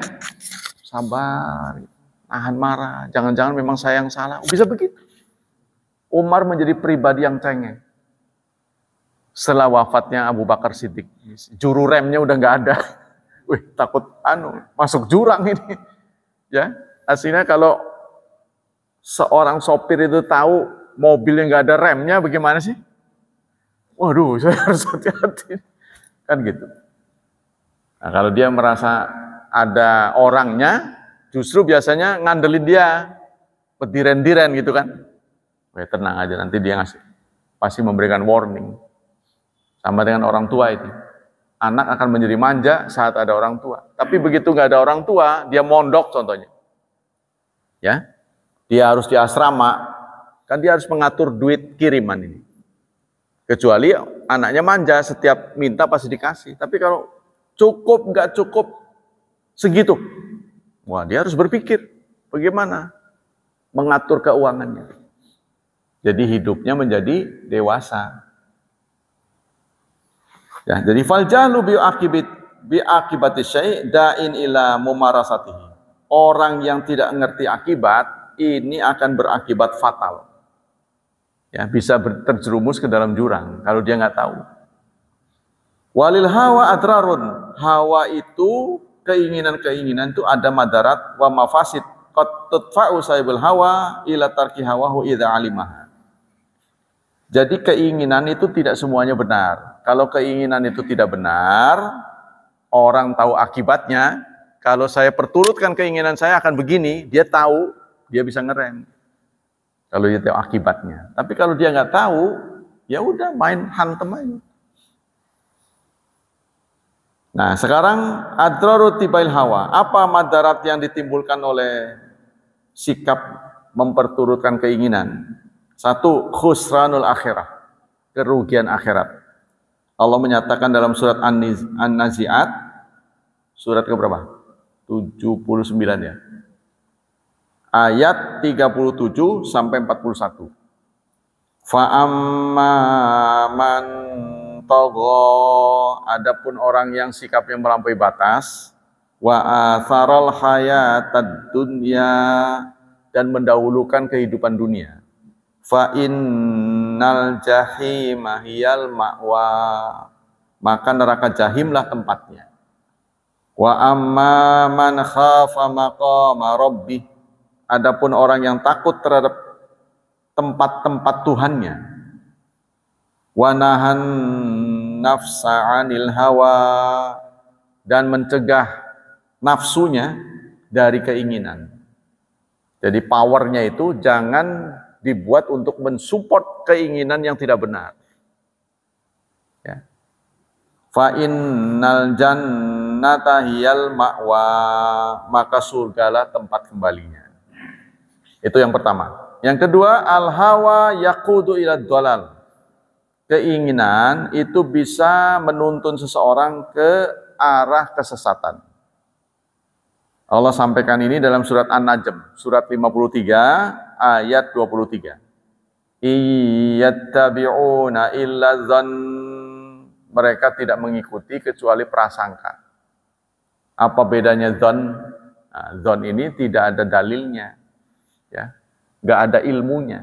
sabar, nahan marah. Jangan-jangan memang saya yang salah. Bisa begitu. Umar menjadi pribadi yang cengeng. Setelah wafatnya Abu Bakar Siddiq, juru remnya udah nggak ada. Wih, takut anu masuk jurang ini. Ya, aslinya kalau seorang sopir itu tahu mobil yang nggak ada remnya bagaimana sih? Waduh, saya harus hati-hati. Kan gitu. Nah, kalau dia merasa ada orangnya, justru biasanya ngandelin dia. Petiren-diren gitu kan. Weh, tenang aja, nanti dia ngasih. Pasti memberikan warning. Sama dengan orang tua itu. Anak akan menjadi manja saat ada orang tua. Tapi begitu nggak ada orang tua, dia mondok contohnya. Ya, dia harus di asrama, kan dia harus mengatur duit kiriman ini. Kecuali anaknya manja, setiap minta pasti dikasih. Tapi kalau cukup, nggak cukup, segitu. Wah, dia harus berpikir bagaimana mengatur keuangannya. Jadi hidupnya menjadi dewasa. Ya, jadi faljalu bi akibat bi akibati syai' da'in ila mumarasatihi. Orang yang tidak ngerti akibat ini akan berakibat fatal. Ya, bisa terjerumus ke dalam jurang kalau dia nggak tahu. Walil hawa atrarun. Hawa itu keinginan-keinginan itu ada madarat wa mafasid. Qad tutfa'u saibul hawa ila tarki hawahu idza alimah. Jadi keinginan itu tidak semuanya benar. Kalau keinginan itu tidak benar, orang tahu akibatnya. Kalau saya perturutkan keinginan saya akan begini, dia tahu dia bisa ngerem. Kalau dia tahu akibatnya. Tapi kalau dia nggak tahu, ya udah main hantem aja. Nah, sekarang adraru tibail hawa. Apa madarat yang ditimbulkan oleh sikap memperturutkan keinginan? Satu, khusranul akhirah. Kerugian akhirat. Allah menyatakan dalam surat An-Nazi'at, surat keberapa? 79 ya ayat 37 sampai 41. Fa'amma man togo, adapun orang yang sikapnya melampaui batas, wa atharol hayatad dunya dan mendahulukan kehidupan dunia. Fa innal jahima hiyal ma'wa. Maka neraka jahimlah tempatnya. Wa amma khafa maqama rabbih Adapun orang yang takut terhadap tempat-tempat Tuhannya. Wanahan nafsa anil hawa dan mencegah nafsunya dari keinginan. Jadi powernya itu jangan dibuat untuk mensupport keinginan yang tidak benar. Ya. Fa innal jannata hiyal ma'wa, maka surgalah tempat kembalinya. Itu yang pertama. Yang kedua, al-hawa yaqudu ila dolal. Keinginan itu bisa menuntun seseorang ke arah kesesatan. Allah sampaikan ini dalam surat An-Najm, surat 53 ayat 23. Iyattabi'una illa zan. Mereka tidak mengikuti kecuali prasangka. Apa bedanya zon? Nah, zon ini tidak ada dalilnya nggak ada ilmunya.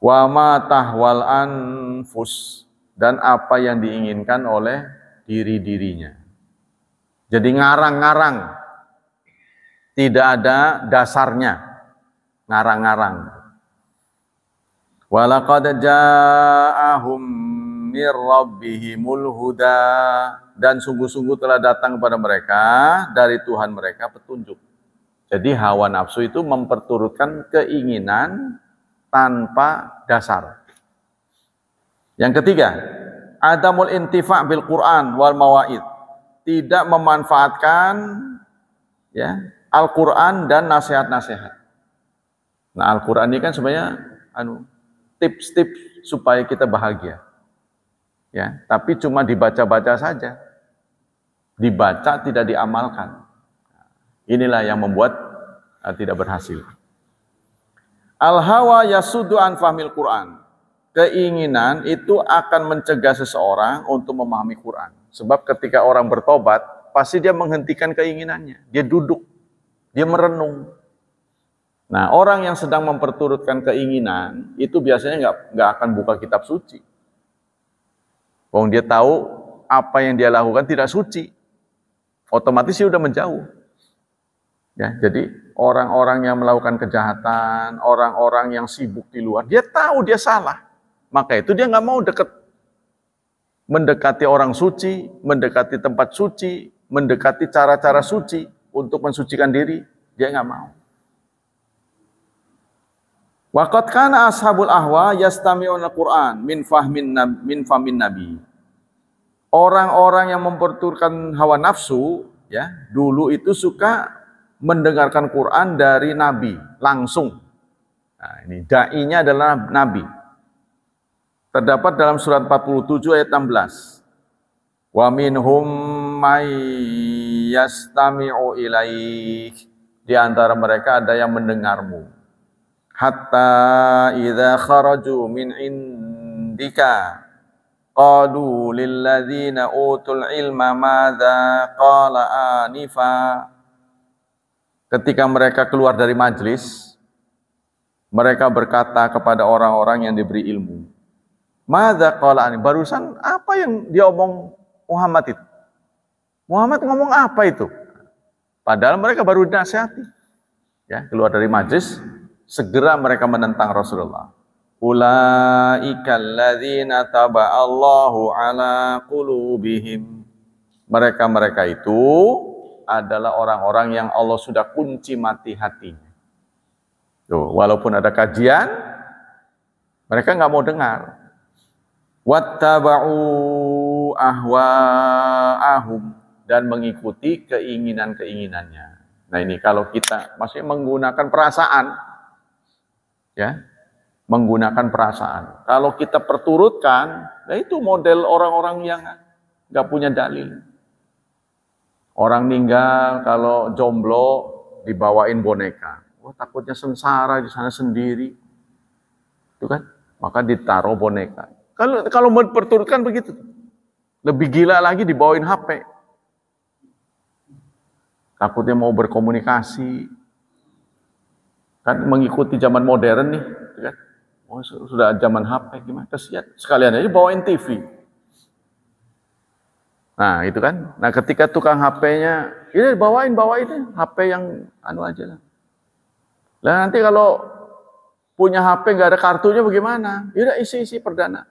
Wa ma tahwal anfus dan apa yang diinginkan oleh diri-dirinya. Jadi ngarang-ngarang. Tidak ada dasarnya. Ngarang-ngarang. Walaqad ja'ahum dan sungguh-sungguh telah datang kepada mereka dari Tuhan mereka petunjuk. Jadi hawa nafsu itu memperturutkan keinginan tanpa dasar. Yang ketiga, adamul intifa' bil Qur'an wal mawaid. Tidak memanfaatkan ya Al-Qur'an dan nasihat-nasihat. Nah, Al-Qur'an ini kan sebenarnya anu tips-tips supaya kita bahagia. Ya, tapi cuma dibaca-baca saja. Dibaca tidak diamalkan. Inilah yang membuat uh, tidak berhasil. Al-hawa yasudu an fahmil Quran. Keinginan itu akan mencegah seseorang untuk memahami Quran. Sebab ketika orang bertobat, pasti dia menghentikan keinginannya. Dia duduk, dia merenung. Nah, orang yang sedang memperturutkan keinginan itu biasanya nggak nggak akan buka kitab suci. Wong dia tahu apa yang dia lakukan tidak suci, otomatis dia sudah menjauh. Ya, jadi orang-orang yang melakukan kejahatan, orang-orang yang sibuk di luar, dia tahu dia salah. Maka itu dia nggak mau deket mendekati orang suci, mendekati tempat suci, mendekati cara-cara suci untuk mensucikan diri, dia nggak mau. Waqat kana ashabul ahwa yastami'una Qur'an min fahmin min fahmin nabi. Orang-orang yang memperturkan hawa nafsu ya, dulu itu suka mendengarkan Quran dari Nabi langsung. Nah, ini dai-nya adalah Nabi. Terdapat dalam surat 47 ayat 16. Wa minhum may yastami'u ilaik. Di antara mereka ada yang mendengarmu. Hatta idza kharaju min indika qalu lil ladzina utul ilma madza qala anifa ketika mereka keluar dari majlis, mereka berkata kepada orang-orang yang diberi ilmu, Mada qala Barusan apa yang dia omong Muhammad itu? Muhammad ngomong apa itu? Padahal mereka baru dinasihati. Ya, keluar dari majlis, segera mereka menentang Rasulullah. Ulaika alladzina taba'allahu ala qulubihim. Mereka-mereka itu adalah orang-orang yang Allah sudah kunci mati hatinya. Tuh, walaupun ada kajian, mereka nggak mau dengar. Wattaba'u ahwa'ahum dan mengikuti keinginan-keinginannya. Nah ini kalau kita masih menggunakan perasaan, ya, menggunakan perasaan. Kalau kita perturutkan, nah itu model orang-orang yang nggak punya dalil. Orang meninggal kalau jomblo dibawain boneka. Wah takutnya sengsara di sana sendiri. Itu kan? Maka ditaruh boneka. Kalau kalau menperturutkan begitu. Lebih gila lagi dibawain HP. Takutnya mau berkomunikasi. Kan mengikuti zaman modern nih. Kan? Oh, sudah zaman HP gimana? Kesian. Sekalian aja bawain TV Nah, itu kan. Nah, ketika tukang HP-nya, ini bawain, bawain HP yang anu aja lah. Lah nanti kalau punya HP nggak ada kartunya bagaimana? Yaudah isi-isi perdana.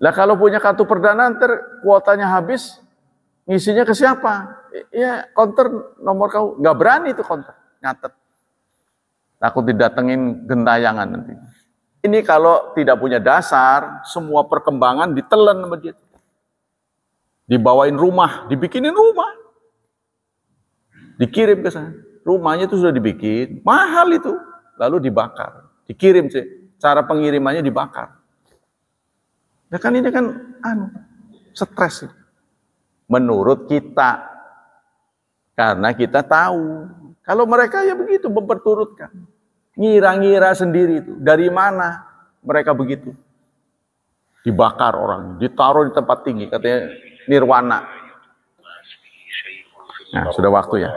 Lah kalau punya kartu perdana nanti kuotanya habis, ngisinya ke siapa? Ya konter nomor kau nggak berani itu konter nyatet. Takut didatengin gentayangan nanti. Ini kalau tidak punya dasar, semua perkembangan ditelan sama dia. Dibawain rumah, dibikinin rumah. Dikirim ke sana. Rumahnya itu sudah dibikin, mahal itu. Lalu dibakar. Dikirim sih. Cara pengirimannya dibakar. Ya kan ini kan anu, stres. Menurut kita. Karena kita tahu. Kalau mereka ya begitu, memperturutkan. Ngira-ngira sendiri itu. Dari mana mereka begitu? Dibakar orang, ditaruh di tempat tinggi. Katanya nirwana. Nah, sudah waktu ya.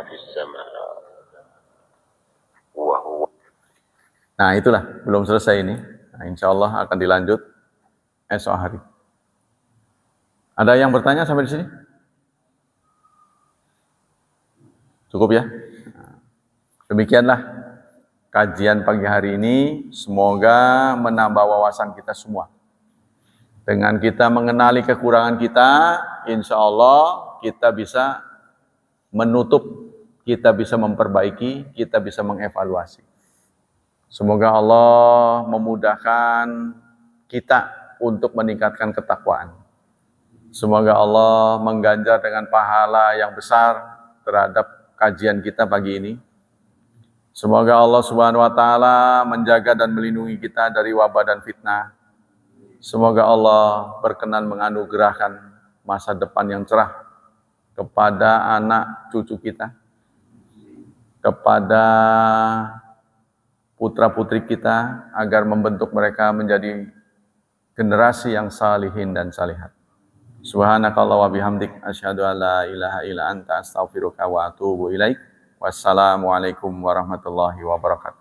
Nah, itulah belum selesai ini. Nah, insya Allah akan dilanjut esok hari. Ada yang bertanya sampai di sini? Cukup ya. Demikianlah kajian pagi hari ini. Semoga menambah wawasan kita semua. Dengan kita mengenali kekurangan kita, insya Allah kita bisa menutup, kita bisa memperbaiki, kita bisa mengevaluasi. Semoga Allah memudahkan kita untuk meningkatkan ketakwaan. Semoga Allah mengganjar dengan pahala yang besar terhadap kajian kita pagi ini. Semoga Allah Subhanahu wa taala menjaga dan melindungi kita dari wabah dan fitnah. Semoga Allah berkenan menganugerahkan masa depan yang cerah kepada anak cucu kita, kepada putra-putri kita agar membentuk mereka menjadi generasi yang salihin dan salihat. Subhanakallah wa bihamdik asyhadu alla ilaha illa anta astaghfiruka wa atuubu ilaik. Wassalamualaikum warahmatullahi wabarakatuh.